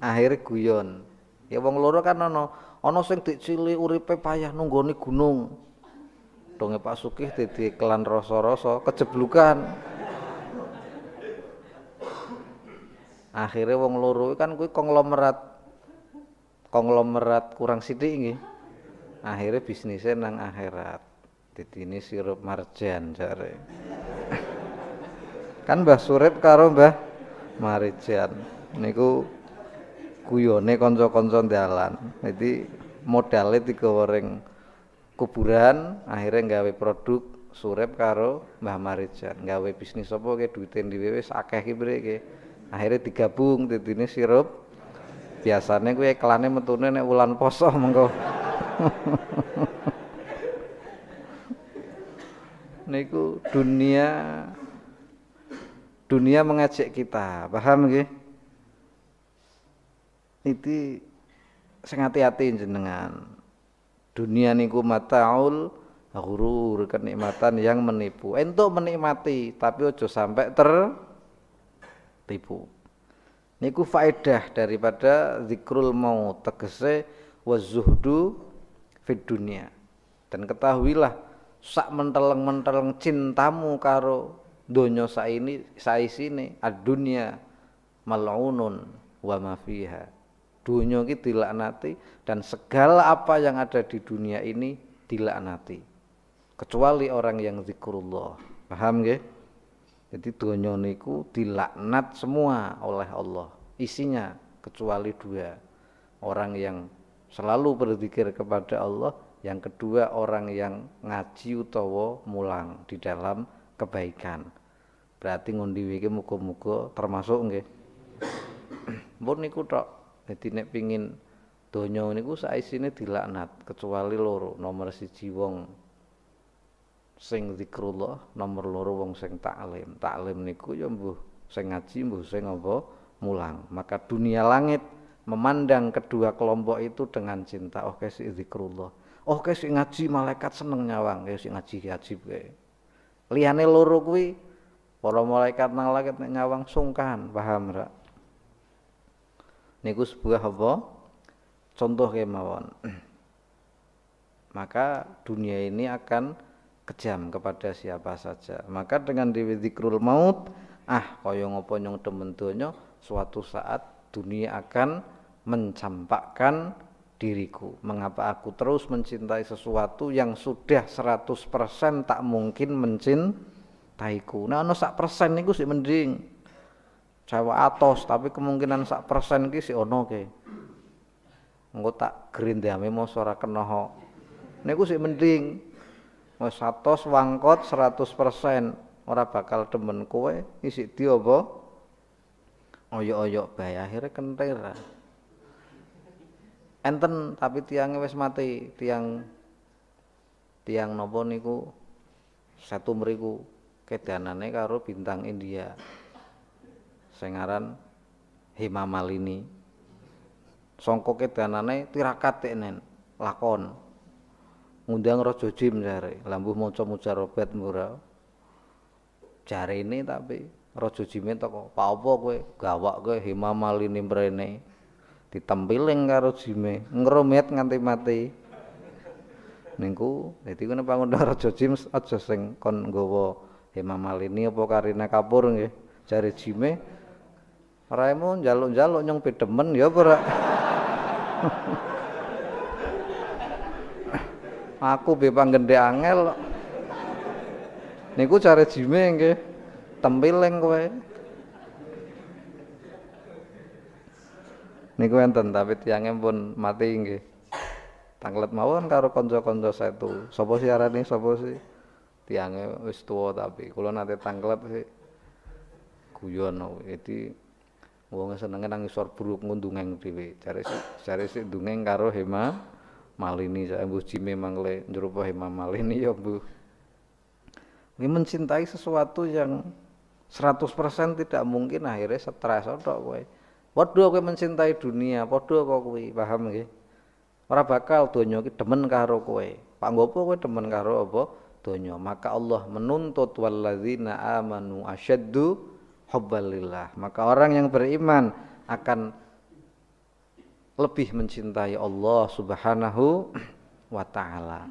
akhir guyon ya wong loro kan ana ana sing dicili uripe payah nunggoni gunung donge Pak Sukih dadi kelan rasa-rasa kejeblukan akhirnya wong loro kan kuwi konglomerat konglomerat kurang sithik nggih akhirnya bisnisnya nang akhirat ditini sirup marjan jare kan Mbah Surip karo Mbah Marijan niku guyone kanca-kanca dalan modalnya tiga waring kuburan akhirnya nggawe produk surep karo Mbah Marijan nggawe bisnis apa ke duitin di wis akeh ki ke akhirnya digabung ditini sirup biasanya gue kelane metune nek ulan poso mengko niku dunia dunia mengajak kita, paham gak? Niki sengati hati-hati jenengan. Dunia niku mataul ghurur, kenikmatan yang menipu. Entuk menikmati, tapi ojo sampai tipu Niku faedah daripada zikrul mau tegese wazuhdu fid dunia. Dan ketahuilah sak menteleng-menteleng cintamu karo ini saini sini ad dunia mal'unun wa mafiha dunia ini dilaknati dan segala apa yang ada di dunia ini dilaknati. Kecuali orang yang zikrullah. Paham gak? Jadi dunia niku dilaknat semua oleh Allah. Isinya kecuali dua. Orang yang selalu berzikir kepada Allah yang kedua orang yang ngaji utawa mulang di dalam kebaikan. Berarti ngundi wiki muka-muka termasuk nge pun niku tok. jadi nek pingin donya niku ini dilaknat kecuali loro. Nomor si wong sing zikrullah, nomor loro wong sing taklim. Taklim niku ya mbuh sing ngaji mbuh sing apa? mulang. Maka dunia langit memandang kedua kelompok itu dengan cinta. Oke, okay, si zikrullah oh kayak si ngaji malaikat seneng nyawang kayak si ngaji ngaji kayak liane loro kuwi para malaikat nang langit nyawang sungkan paham ra niku sebuah apa contoh kemawon maka dunia ini akan kejam kepada siapa saja maka dengan dzikrul maut ah kaya ngopo nyong temen donya suatu saat dunia akan mencampakkan diriku mengapa aku terus mencintai sesuatu yang sudah 100% tak mungkin mencintai ku? nah ada sak persen itu sih mending cewa atos tapi kemungkinan sak persen itu sih ono ke engko tak grindame mau ora Ini aku sih mending mau atas wangkot 100% orang bakal demen kowe dia apa? oyok-oyok bayi akhirnya kentera enten tapi tiangnya wis mati tiang tiang nopo niku satu meriku kedanane karo bintang India sengaran Himamalini songko kedanane tirakat tenen lakon ngundang rojo jim jare lambuh maca mujarobat murah jare ini tapi rojo jime toko apa kowe gawak gue Himamalini mrene ditempiling karo jime ngerumet nganti mati niku dadi kene pangundang raja jim aja sing kon nggawa Hema Malini apa Karina Kapur nggih jare jime raimu njaluk-njaluk nyong pedemen ya ora aku be panggende angel niku jare jime nggih tempiling kowe niku enten tapi tiangnya pun mati nggih tanglet mawon karo kanca-kanca setu sapa sih arane sapa sih tiangnya wis tuwa tapi kula nate tanglet sih guyon oh, jadi wong senenge nang isor buruk ngundungeng dhewe jare jare sik ndungeng karo Hema Malini saya mbuh jime mangle njero Hema Malini ya mbuh ini mencintai sesuatu yang 100% tidak mungkin akhirnya stres tok kowe Padha kowe mencintai dunia, padha kok kuwi, paham nggih? Ora bakal donya iki demen karo kowe. Panggopo kowe demen karo apa? Donya. Maka Allah menuntut walladzina amanu asyaddu hubbalillah. Maka orang yang beriman akan lebih mencintai Allah Subhanahu wa taala.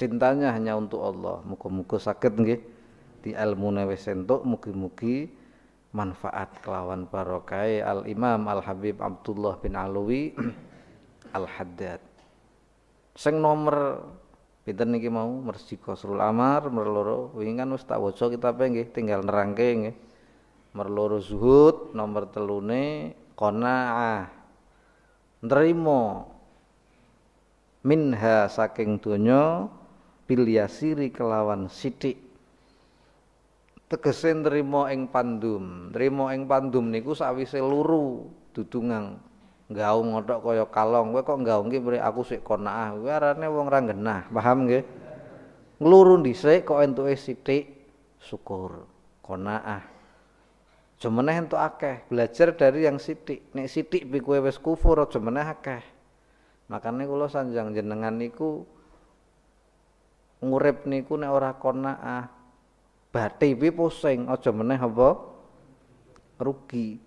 Cintanya hanya untuk Allah. Muga-muga saged nggih di ilmune wis entuk mugi-mugi manfaat kelawan barokai Al Imam Al Habib Abdullah bin alawi Al Haddad. Sing nomor pinten niki mau Mersi Kosrul Amar merloro wingi kan wis tak waca kitabe nggih tinggal nerangke nggih. Merloro zuhud nomor telune qanaah. Nrimo minha saking donya bil yasiri kelawan sithik tegese nrimo ing pandum nrimo ing pandum niku sawise luru dudungang gaung ngotok kaya kalong kowe kok gaung ki aku sik konaah kuwi arane wong ra genah paham nggih ngluru dhisik kok entuke sithik syukur konaah jemeneh entuk akeh belajar dari yang sithik nek sithik pi kowe wis kufur aja meneh akeh makane kula sanjang jenengan niku ngurip niku nek ora konaah bathi kuwi pusing aja meneh apa rugi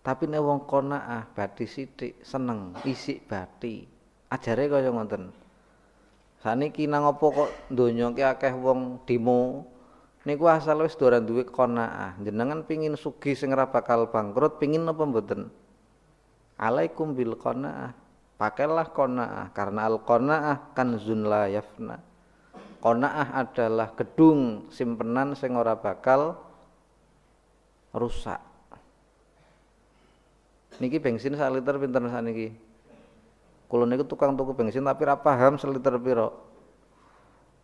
tapi nek wong qanaah bathi sithik seneng isik bathi ajare kaya ngoten saniki nang apa kok donya ki akeh wong demo niku asal wis ora duwe qanaah jenengan pingin sugi sing ora bakal bangkrut pingin apa mboten alaikum bil qanaah pakailah qanaah karena al qanaah kanzun la yafna Kona'ah adalah gedung simpenan sing ora bakal rusak. Niki bensin sak liter pinter saniki. Kula niku tukang tuku bensin tapi ora paham seliter piro.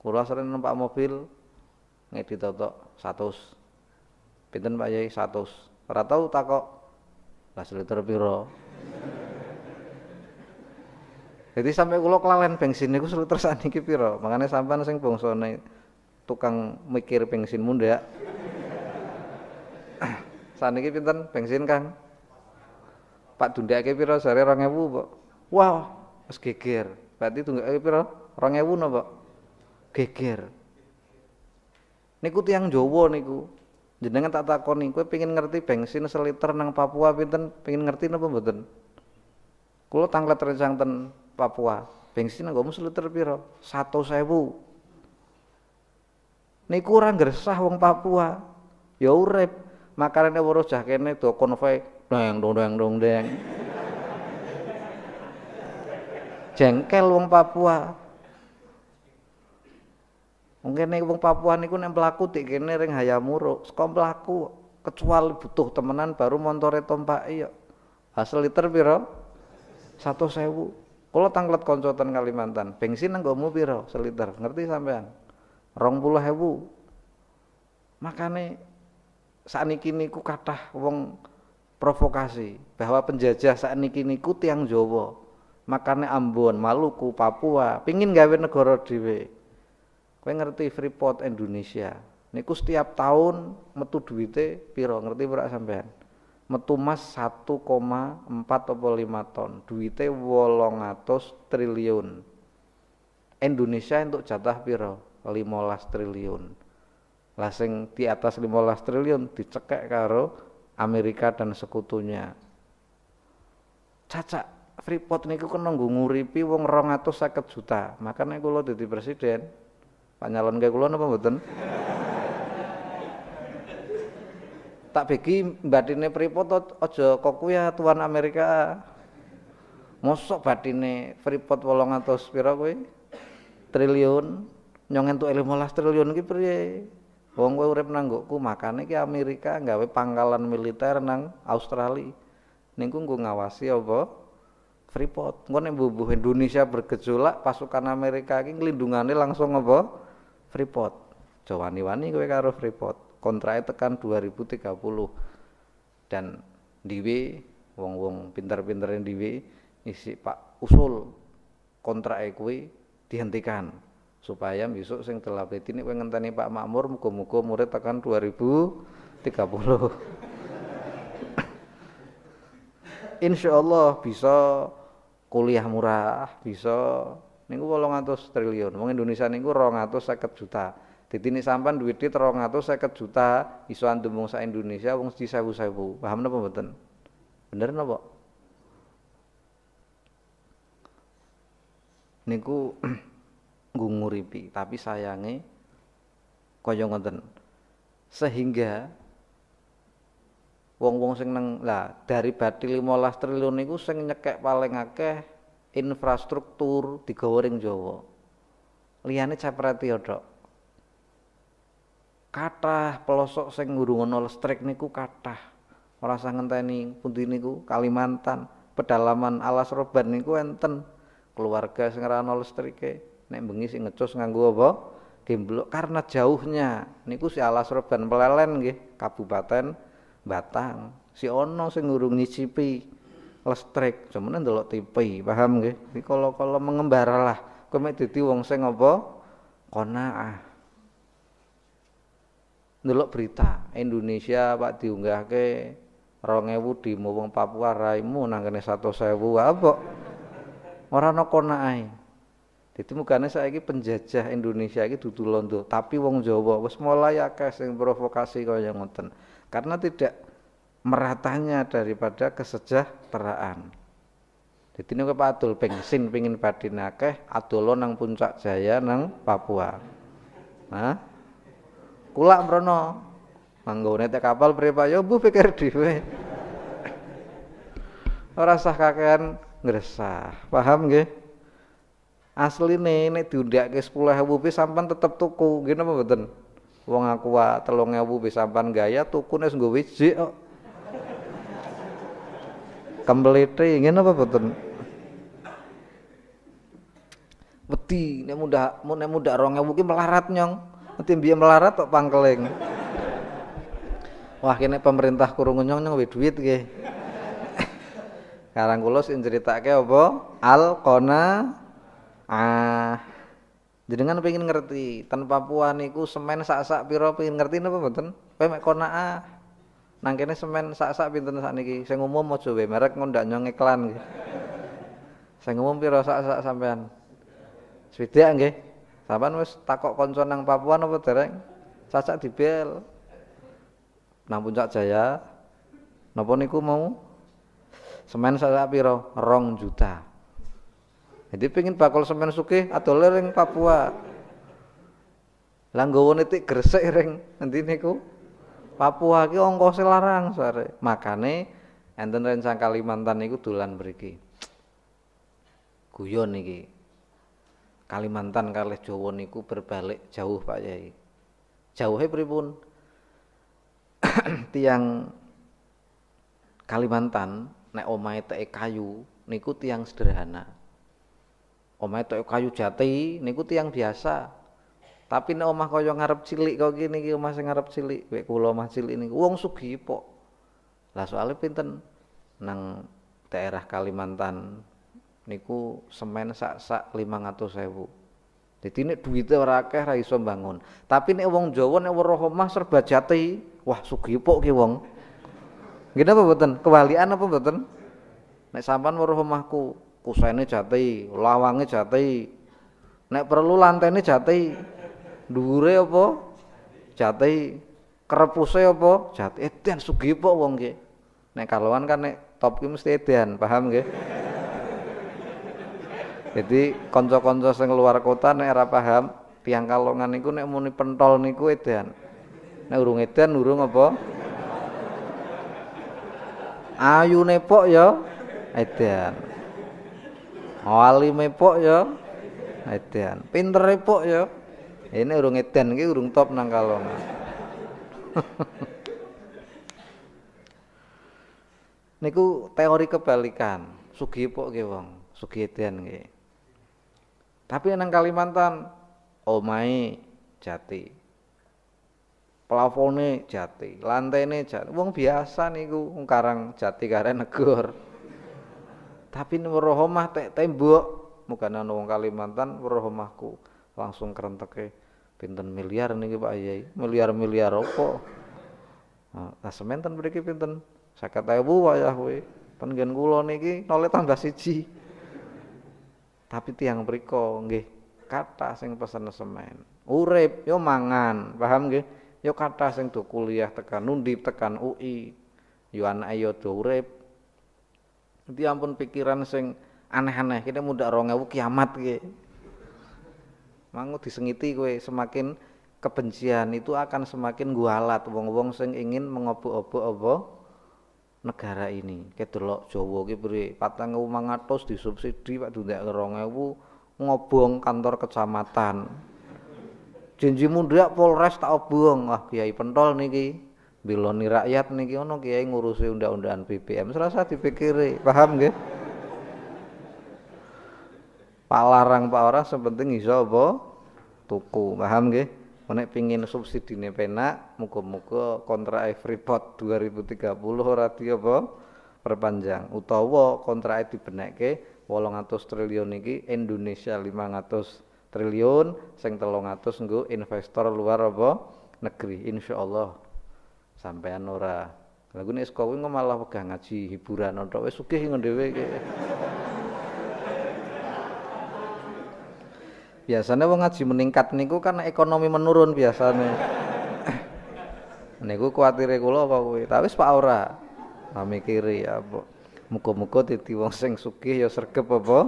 Kula sering numpak mobil ngedit totok 100. Pinten Pak Yai 100. Ora tau takok lah seliter piro. Jadi sampai kula kelalen bensin niku selalu terus niki pira. makanya sampean sing bangsane tukang mikir bensin munda. Saniki pinten bensin Kang? Pak dundake pira sare 2000, Pak? Wow, wis geger. Berarti tunggake pira? 2000 napa? Geger. Niku tiang Jawa niku. Jenengan tak takoni kowe pengin ngerti bensin seliter nang Papua pinten? Pengin ngerti napa mboten? Kulo tanglet rencang ten Papua bensin nggo seliter piro satu sewu Nek kurang gersah wong Papua ya urep makarane boros jahkene kene konvoy dong dong dong dong dong jengkel wong Papua Mungkin nih wong Papua niku nek pelaku tik kene ring hayamuro sekom pelaku kecuali butuh temenan baru montore tombak iya Hasil liter piro? sewu kalau tangklet koncotan Kalimantan, bensin nggak mau piro seliter, ngerti sampean? Rong puluh hebu. Makane niki niku katah wong provokasi bahwa penjajah saat niki niku tiang jowo, Makane Ambon, Maluku, Papua pingin gawe negara dewe Kowe ngerti Freeport Indonesia. Niku setiap tahun metu duwite piro, ngerti ora sampean? metu mas 1,4 atau 5 ton duite 800 triliun Indonesia untuk jatah piro 15 triliun lasing di atas 15 triliun dicekek karo Amerika dan sekutunya Caca Freeport niku kena nggo nguripi wong 250 juta. Makane kula dadi presiden. Pak nyalon kula apa mboten? tak begi batine Freeport aja kok kuwi ya, tuan Amerika. Mosok batine Freeport 800 pira kuwi? Triliun. Nyong entuk 15 triliun gitu priye? Wong kowe urip nang nggoku makane ke Amerika nggawe pangkalan militer nang Australia. Niku ngawasi apa? Freeport. Engko nek bubuh Indonesia bergejolak pasukan Amerika ki nglindungane langsung apa? Freeport. Jawani-wani kowe karo Freeport kontraknya tekan 2030 dan DW, wong-wong pintar-pintar yang DW isi Pak usul kontrak ekwi dihentikan supaya besok sing telah ini pengen tani Pak Makmur muka muka murid tekan 2030 Insya Allah bisa kuliah murah bisa niku 800 triliun wong Indonesia niku sakit juta ini sampan duit terong atau saya juta isuan andumung sa Indonesia wong di sewu-sewu. Paham napa mboten? Bener napa? Niku gunguripi tapi sayangi koyong ngoten. Sehingga wong-wong sing neng lah dari lima 15 triliun niku sing nyekek paling akeh infrastruktur di Jowo. Jawa. Liyane ya dok kathah pelosok sing Nol listrik niku kathah. Ora sah ngenteni pundi niku Kalimantan, pedalaman alas roban niku enten keluarga sing ora ana listrike. neng bengi sing ngecus nganggo apa? Gemblok karena jauhnya. Niku si alas roban pelelen nggih, Kabupaten Batang. Si ono sing ngurung nyicipi listrik, cuman ndelok TV, paham nggih? Iki kala-kala lah Kowe mek dadi wong sing apa? Qanaah. Nulok berita Indonesia Pak diunggah ke Rongewu di wong Papua raimu nang satu 100.000 apa kona ai, itu mukanya saya ini penjajah Indonesia ini dudu londo tapi wong Jawa wis mulai akeh sing provokasi kau yang ngoten karena tidak meratanya daripada kesejahteraan jadi ini Atul pengsin pingin badin akeh lo nang puncak jaya nang Papua nah kulak mrono manggone tek kapal pripa yo bu pikir dhewe ora sah kakean ngresah paham nggih asline nek diundakke 10000 pisan sampean tetep tuku nggih napa mboten wong aku wa 3000 pisan sampean gaya tuku nek nggo wiji kok kemplete ngene apa mboten wedi nek muda nek muda rongnya ki melarat nyong Nanti biar melarat tok pangkeling. Wah kini pemerintah kurung nyong nyong duit Karena Karang kula sing ke apa? Al qona ah. Jenengan pengen ngerti, tanpa puan niku semen sak-sak pira pengen ngerti napa mboten? Kowe mek a. ah. Nang kene semen sak-sak pinten niki. Sing umum mau coba. merek ngundak ndak nyong iklan. Sing umum pira sak-sak sampean? Swidak nggih. Sampeyan wis takok kanca nang Papua apa dereng? Cacak dibel. Nang Puncak Jaya. Napa niku mau? Semen sak piro? rong juta. Jadi pengin bakul semen suki atau lereng Papua. Lah niti nitik gresik ring endi niku? Papua ki ongkos larang sore Makane enten rencang Kalimantan niku dolan mriki. Guyon niki. Kalimantan kali Jawa niku berbalik jauh Pak Yai. Jauhe pripun? tiang Kalimantan nek omahe teke kayu niku tiang sederhana. Omahe teke kayu jati niku tiang biasa. Tapi nek omah kaya ngarep cilik kok ngene iki omah sing ngarep cilik, kowe kula omah cilik niku wong sugih pok. Lah soalnya pinten nang daerah Kalimantan niku semen sak-sak lima Dadi nek Di duitnya duitnya ra rai bangun. Tapi nih wong Jawa nih weruh omah serba jati, wah sugi pok ki wong. Gini apa beten? Kewalian apa mboten? Nek sampean weruh omahku, kusene jati, lawange jati. Nek perlu lantene jati. Dure apa? Jati. Kerepuse apa? Jati. Edan eh, sugi pok wong ki. Nek kalauan kan nek top ki mesti paham nggih? Jadi konco-konco sing luar kota nek ora paham tiang kalongan niku nek muni pentol niku edan. Nek urung edan urung apa? Ayu nepo ya edan. Wali nepo ya edan. Pinter nepo ya. Ini eh, urung edan iki urung top nang kalongan. niku teori kebalikan. Sugih pok ge wong, sugih edan ki. Tapi nang Kalimantan omahe jati. Plafone jati, lantene jati. Wong biasa niku wong karang jati karena negor. Tapi weruh omah tek tembok muga ana wong Kalimantan weruh omahku langsung kerenteke pinten miliar nih, Pak Yai. Miliar-miliar opo? Nah, sementen mriki pinten? 50.000 wayah kowe. Penggen kula niki noleh tambah siji. Tapi tiang beriko nggih kata sing pesen semen. Urep, yo mangan, paham nggih? Yo kata sing do kuliah tekan nundip tekan UI. Yo anake yo do urip. Nanti ampun pikiran sing aneh-aneh, kita muda 2000 kiamat nggih. Mangu disengiti kue semakin kebencian itu akan semakin gualat wong-wong sing ingin mengobok-obok -obok negara ini kedelok Jawa ki pri 4500 disubsidi Pak Dundak 2000 ngobong kantor kecamatan janji mundak Polres tak obong wah Kiai Pentol niki biloni rakyat niki ono Kiai ngurusi undang-undangan BBM serasa dipikiri paham nggih larang Pak ora sepenting iso apa tuku paham nggih Menek pingin subsidi ini penak, muka-muka kontrak Freeport 2030 radio apa? perpanjang utawa kontrak dibenekke 800 triliun niki Indonesia 500 triliun sing 300 nggo investor luar apa negeri insyaallah sampean ora lagu nek kowe malah pegang ngaji hiburan tok wis sugih ngono dhewe biasanya wong ngaji meningkat niku kan ekonomi menurun biasanya niku kuatir kula apa kuwi tapi pak aura tak mikiri ya apa muko muko dadi wong sing sugih ya sergep apa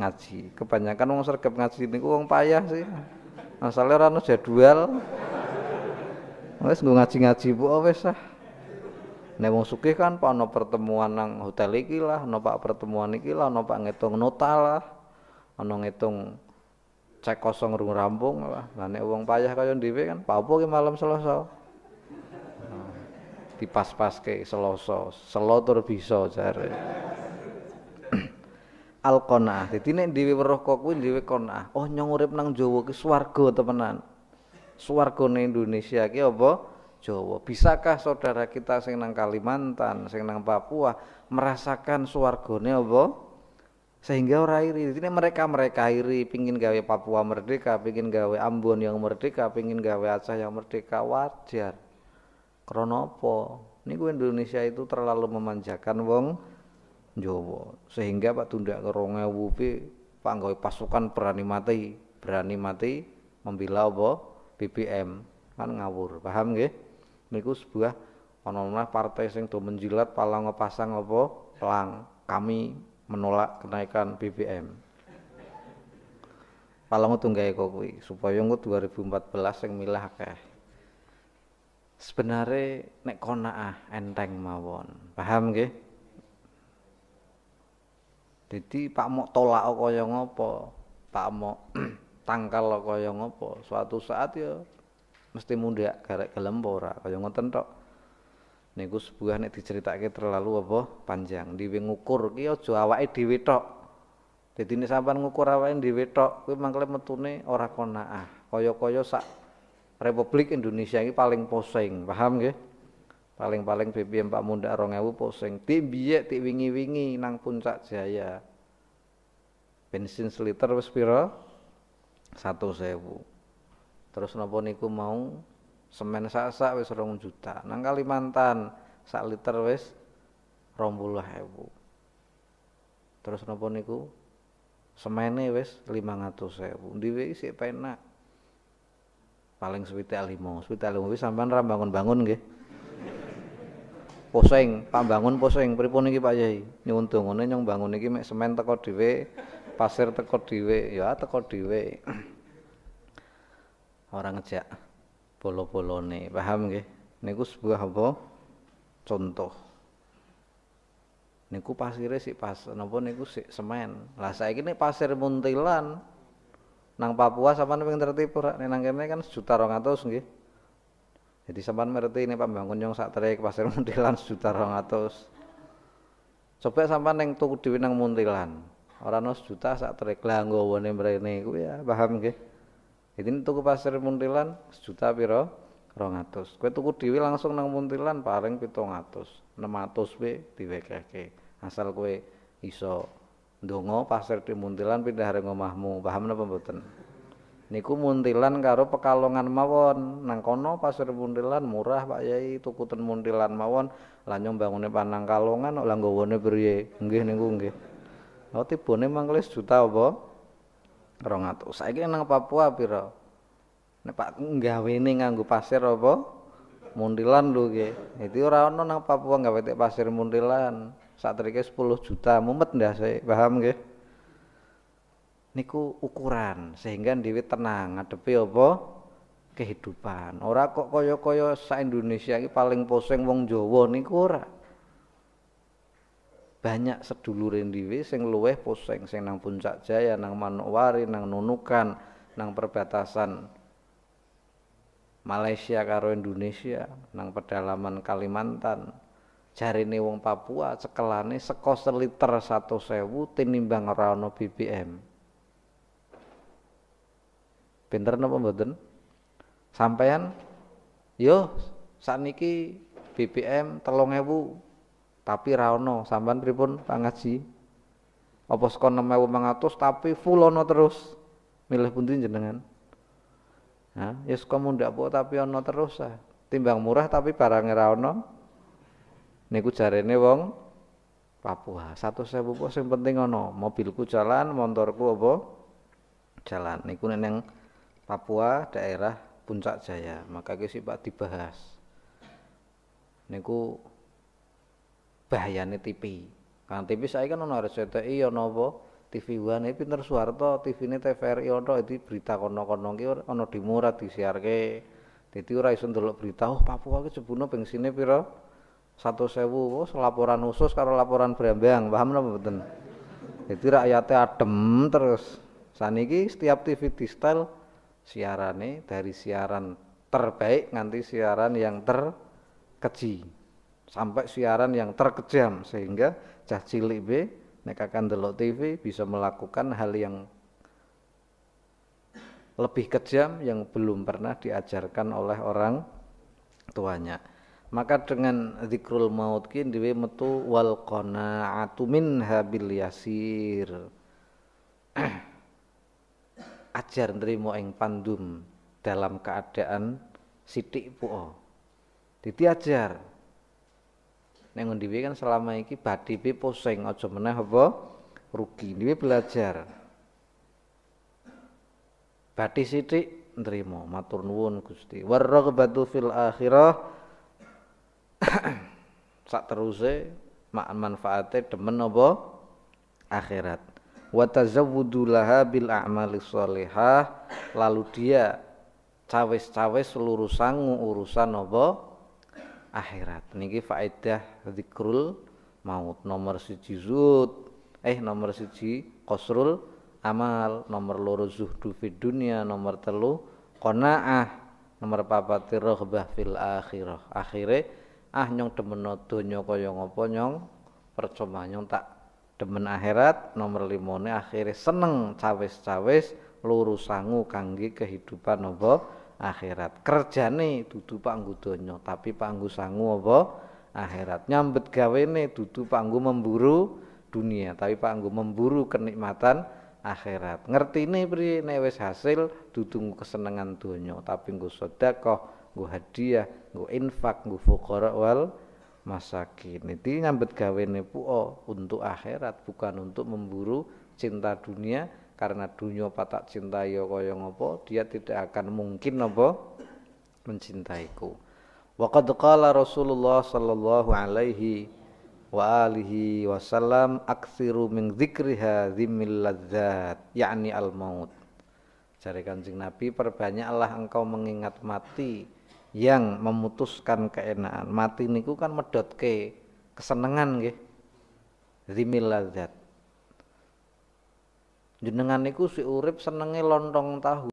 ngaji kebanyakan wong sergep ngaji niku wong payah sih masalah ora ono jadwal wis nggo ngaji-ngaji bu oh, wis ah nek wong sugih kan ana pertemuan nang hotel iki lah ana pak pertemuan iki lah ana pak ngitung nota lah ana ngitung cek kosong rung rampung lah nek wong payah kaya dhewe kan papa ki malam Selasa nah, dipas-paske Selasa selo selotur bisa jare al qanaah dadi nek dhewe weruh kok kuwi dhewe qanaah oh nyong urip nang Jawa ke swarga temenan swargane Indonesia ki apa Jawa bisakah saudara kita sing nang Kalimantan sing nang Papua merasakan swargane apa sehingga orang iri ini mereka mereka iri pingin gawe Papua merdeka pingin gawe Ambon yang merdeka pingin gawe Aceh yang merdeka wajar kronopo ini gue Indonesia itu terlalu memanjakan wong Jowo sehingga Pak Tunda ke Wupi, Pak gawe pasukan berani mati berani mati membela apa BBM kan ngawur paham Ini niku sebuah fenomena partai yang do menjilat palang pasang apa pelang kami menolak kenaikan BBM. Palang ya, kok kuwi supaya nggak 2014 yang milah kayak. Sebenarnya nek ah enteng mawon. Paham gak? Jadi Pak mau tolak kok yang ngopo? Pak mau tangkal kok yang ngopo? Suatu saat ya mesti muda karek kelembora, kok yang ngoten tok niku sebuah nek diceritake terlalu apa panjang dhewe ngukur ki aja awake dhewe tok dadi nek sampean ngukur awake dhewe tok kuwi mangkle metune ora konaah kaya-kaya sak Republik Indonesia ini paling posing paham nggih paling-paling BBM Pak Munda 2000 posing ti biyek ti wingi-wingi nang puncak jaya bensin seliter wis pira 1000 terus napa niku mau semen sasa wis rong juta nang Kalimantan sak liter wis ewu terus nopo niku semene wis ewu diwe isi penak paling suwite limo suwite limo wis sampean ram bangun-bangun poseng pusing pambangun poseng pripun iki Pak Yai nyuwun dongane nyong bangun iki mek semen teko dhewe pasir teko dhewe ya teko dhewe orang ngejak polo-polone paham nggih niku sebuah apa contoh niku pasire sik pas napa niku sik semen lah saiki nek pasir muntilan nang Papua sampean ping tertib ora nang kene kan sejuta 200 nggih jadi sampean ngerti ini pembangun yang sak terik pasir muntilan sejuta 200 coba sampean neng tuku dhewe nang muntilan ora ono sejuta sak terik lah nggowone mrene kuwi ya paham nggih jadi tuku pasir Muntilan sejuta piro? rongatus. Kue tuku diwi langsung nang Muntilan paling atus. 600 we diwekehke. Asal kue iso dongo pasir di Muntilan pindah hari ngomahmu. Paham napa mboten? Niku Muntilan karo Pekalongan mawon. Nang kono pasir Muntilan murah Pak Yai, tuku ten Muntilan mawon. Lanyong bangunnya panang Kalongan kok lah nggone priye? Nggih niku nggih. Oh tibone mangkle sejuta apa? 200. Saiki nang Papua pira? Nek Pak nggawene nganggo pasir apa? Muntilan lho nggih. Itu ora ana nang Papua nggawe tek pasir muntilan. Satrike 10 juta mumet saya paham nggih? Niku ukuran sehingga dhewe tenang ngadepi apa? kehidupan. Ora kok kaya-kaya sa Indonesia iki paling poseng wong Jawa niku ora banyak yang diwi sing luweh poseng sing nang puncak jaya nang manuwari nang nunukan nang perbatasan Malaysia karo Indonesia nang pedalaman Kalimantan jarine wong Papua cekelane seko seliter sewu tinimbang rano BBM Pinter napa mboten? Sampean yo sakniki BBM 3000 tapi rano sampan sampean pripun Pak Ngaji apa sekon 6500 tapi full ono terus milih pundi jenengan Nah, ya suka mundak po tapi ono terus ah. Timbang murah tapi barangnya rano Niku jarene wong Papua. Satu saya po sing penting ono. Mobilku jalan, motorku apa? Jalan. Niku neneng Papua daerah Puncak Jaya. Maka sih Pak dibahas. Niku bahayane TV. Kan TV saiki kan ono RCTI ya napa TV One eh, pinter Suwarto, TV-ne TVRI ono iki berita kono-kono ki di dimurah disiarke. Dadi ora iso ndelok berita, oh Papua ki jebune bensinnya pira? 1000 Oh, laporan khusus karo laporan brambang, paham napa mboten? Dadi rakyate adem terus. Saniki setiap TV di distel siarane dari siaran terbaik nganti siaran yang terkeji sampai siaran yang terkejam sehingga cah cilik B nek akan delok TV bisa melakukan hal yang lebih kejam yang belum pernah diajarkan oleh orang tuanya. Maka dengan zikrul maut ki dhewe metu wal qanaatu minha bil yasir. Ajar nrimo ing pandum dalam keadaan sithik puo. Diti ajar neng diwi kan selama badi bi pusing aja meneh apa rugi diwi belajar Badi sidik nrimo matur nuwun Gusti warghbatu fil akhirah sak teruse mak manfaate demen apa akhirat wa tazawwudu laha bil amali shalihah lalu dia cawes-cawes seluruh sangu urusan apa akhirat niki faedah zikrul maut nomor siji zuhud eh nomor siji kosrul amal nomor loro zuhdu fid dunia, nomor telu qanaah nomor papat rohbah fil akhirah akhire ah nyong demen donya kaya ngapa nyong percuma nyong tak demen akhirat nomor limone akhire seneng cawes-cawes luru sangu kangge kehidupan nopo akhirat. Kerjane dudu panggu donya, tapi panggu sangu apa akhirat. Nyambet gawene dudu panggu memburu dunia, tapi panggu memburu kenikmatan akhirat. ngerti nih beri neves hasil kesenangan kesenangan nyok tapi gue sedekah, gue hadiah, gue infak, gue fokor wal masakin. ini nyambet gawene puo untuk akhirat, bukan untuk memburu cinta dunia karena dunia patak cinta ya kaya ngopo dia tidak akan mungkin nopo mencintaiku waqad qala Rasulullah sallallahu alaihi wa alihi wasallam aksiru min dzikri hadzimil ladzat yakni al maut Cari Kanjeng Nabi perbanyaklah engkau mengingat mati yang memutuskan keenaan mati niku kan medotke kesenengan nggih dzimil ladzat Jenengan niku sik urip senenge lontong tahu.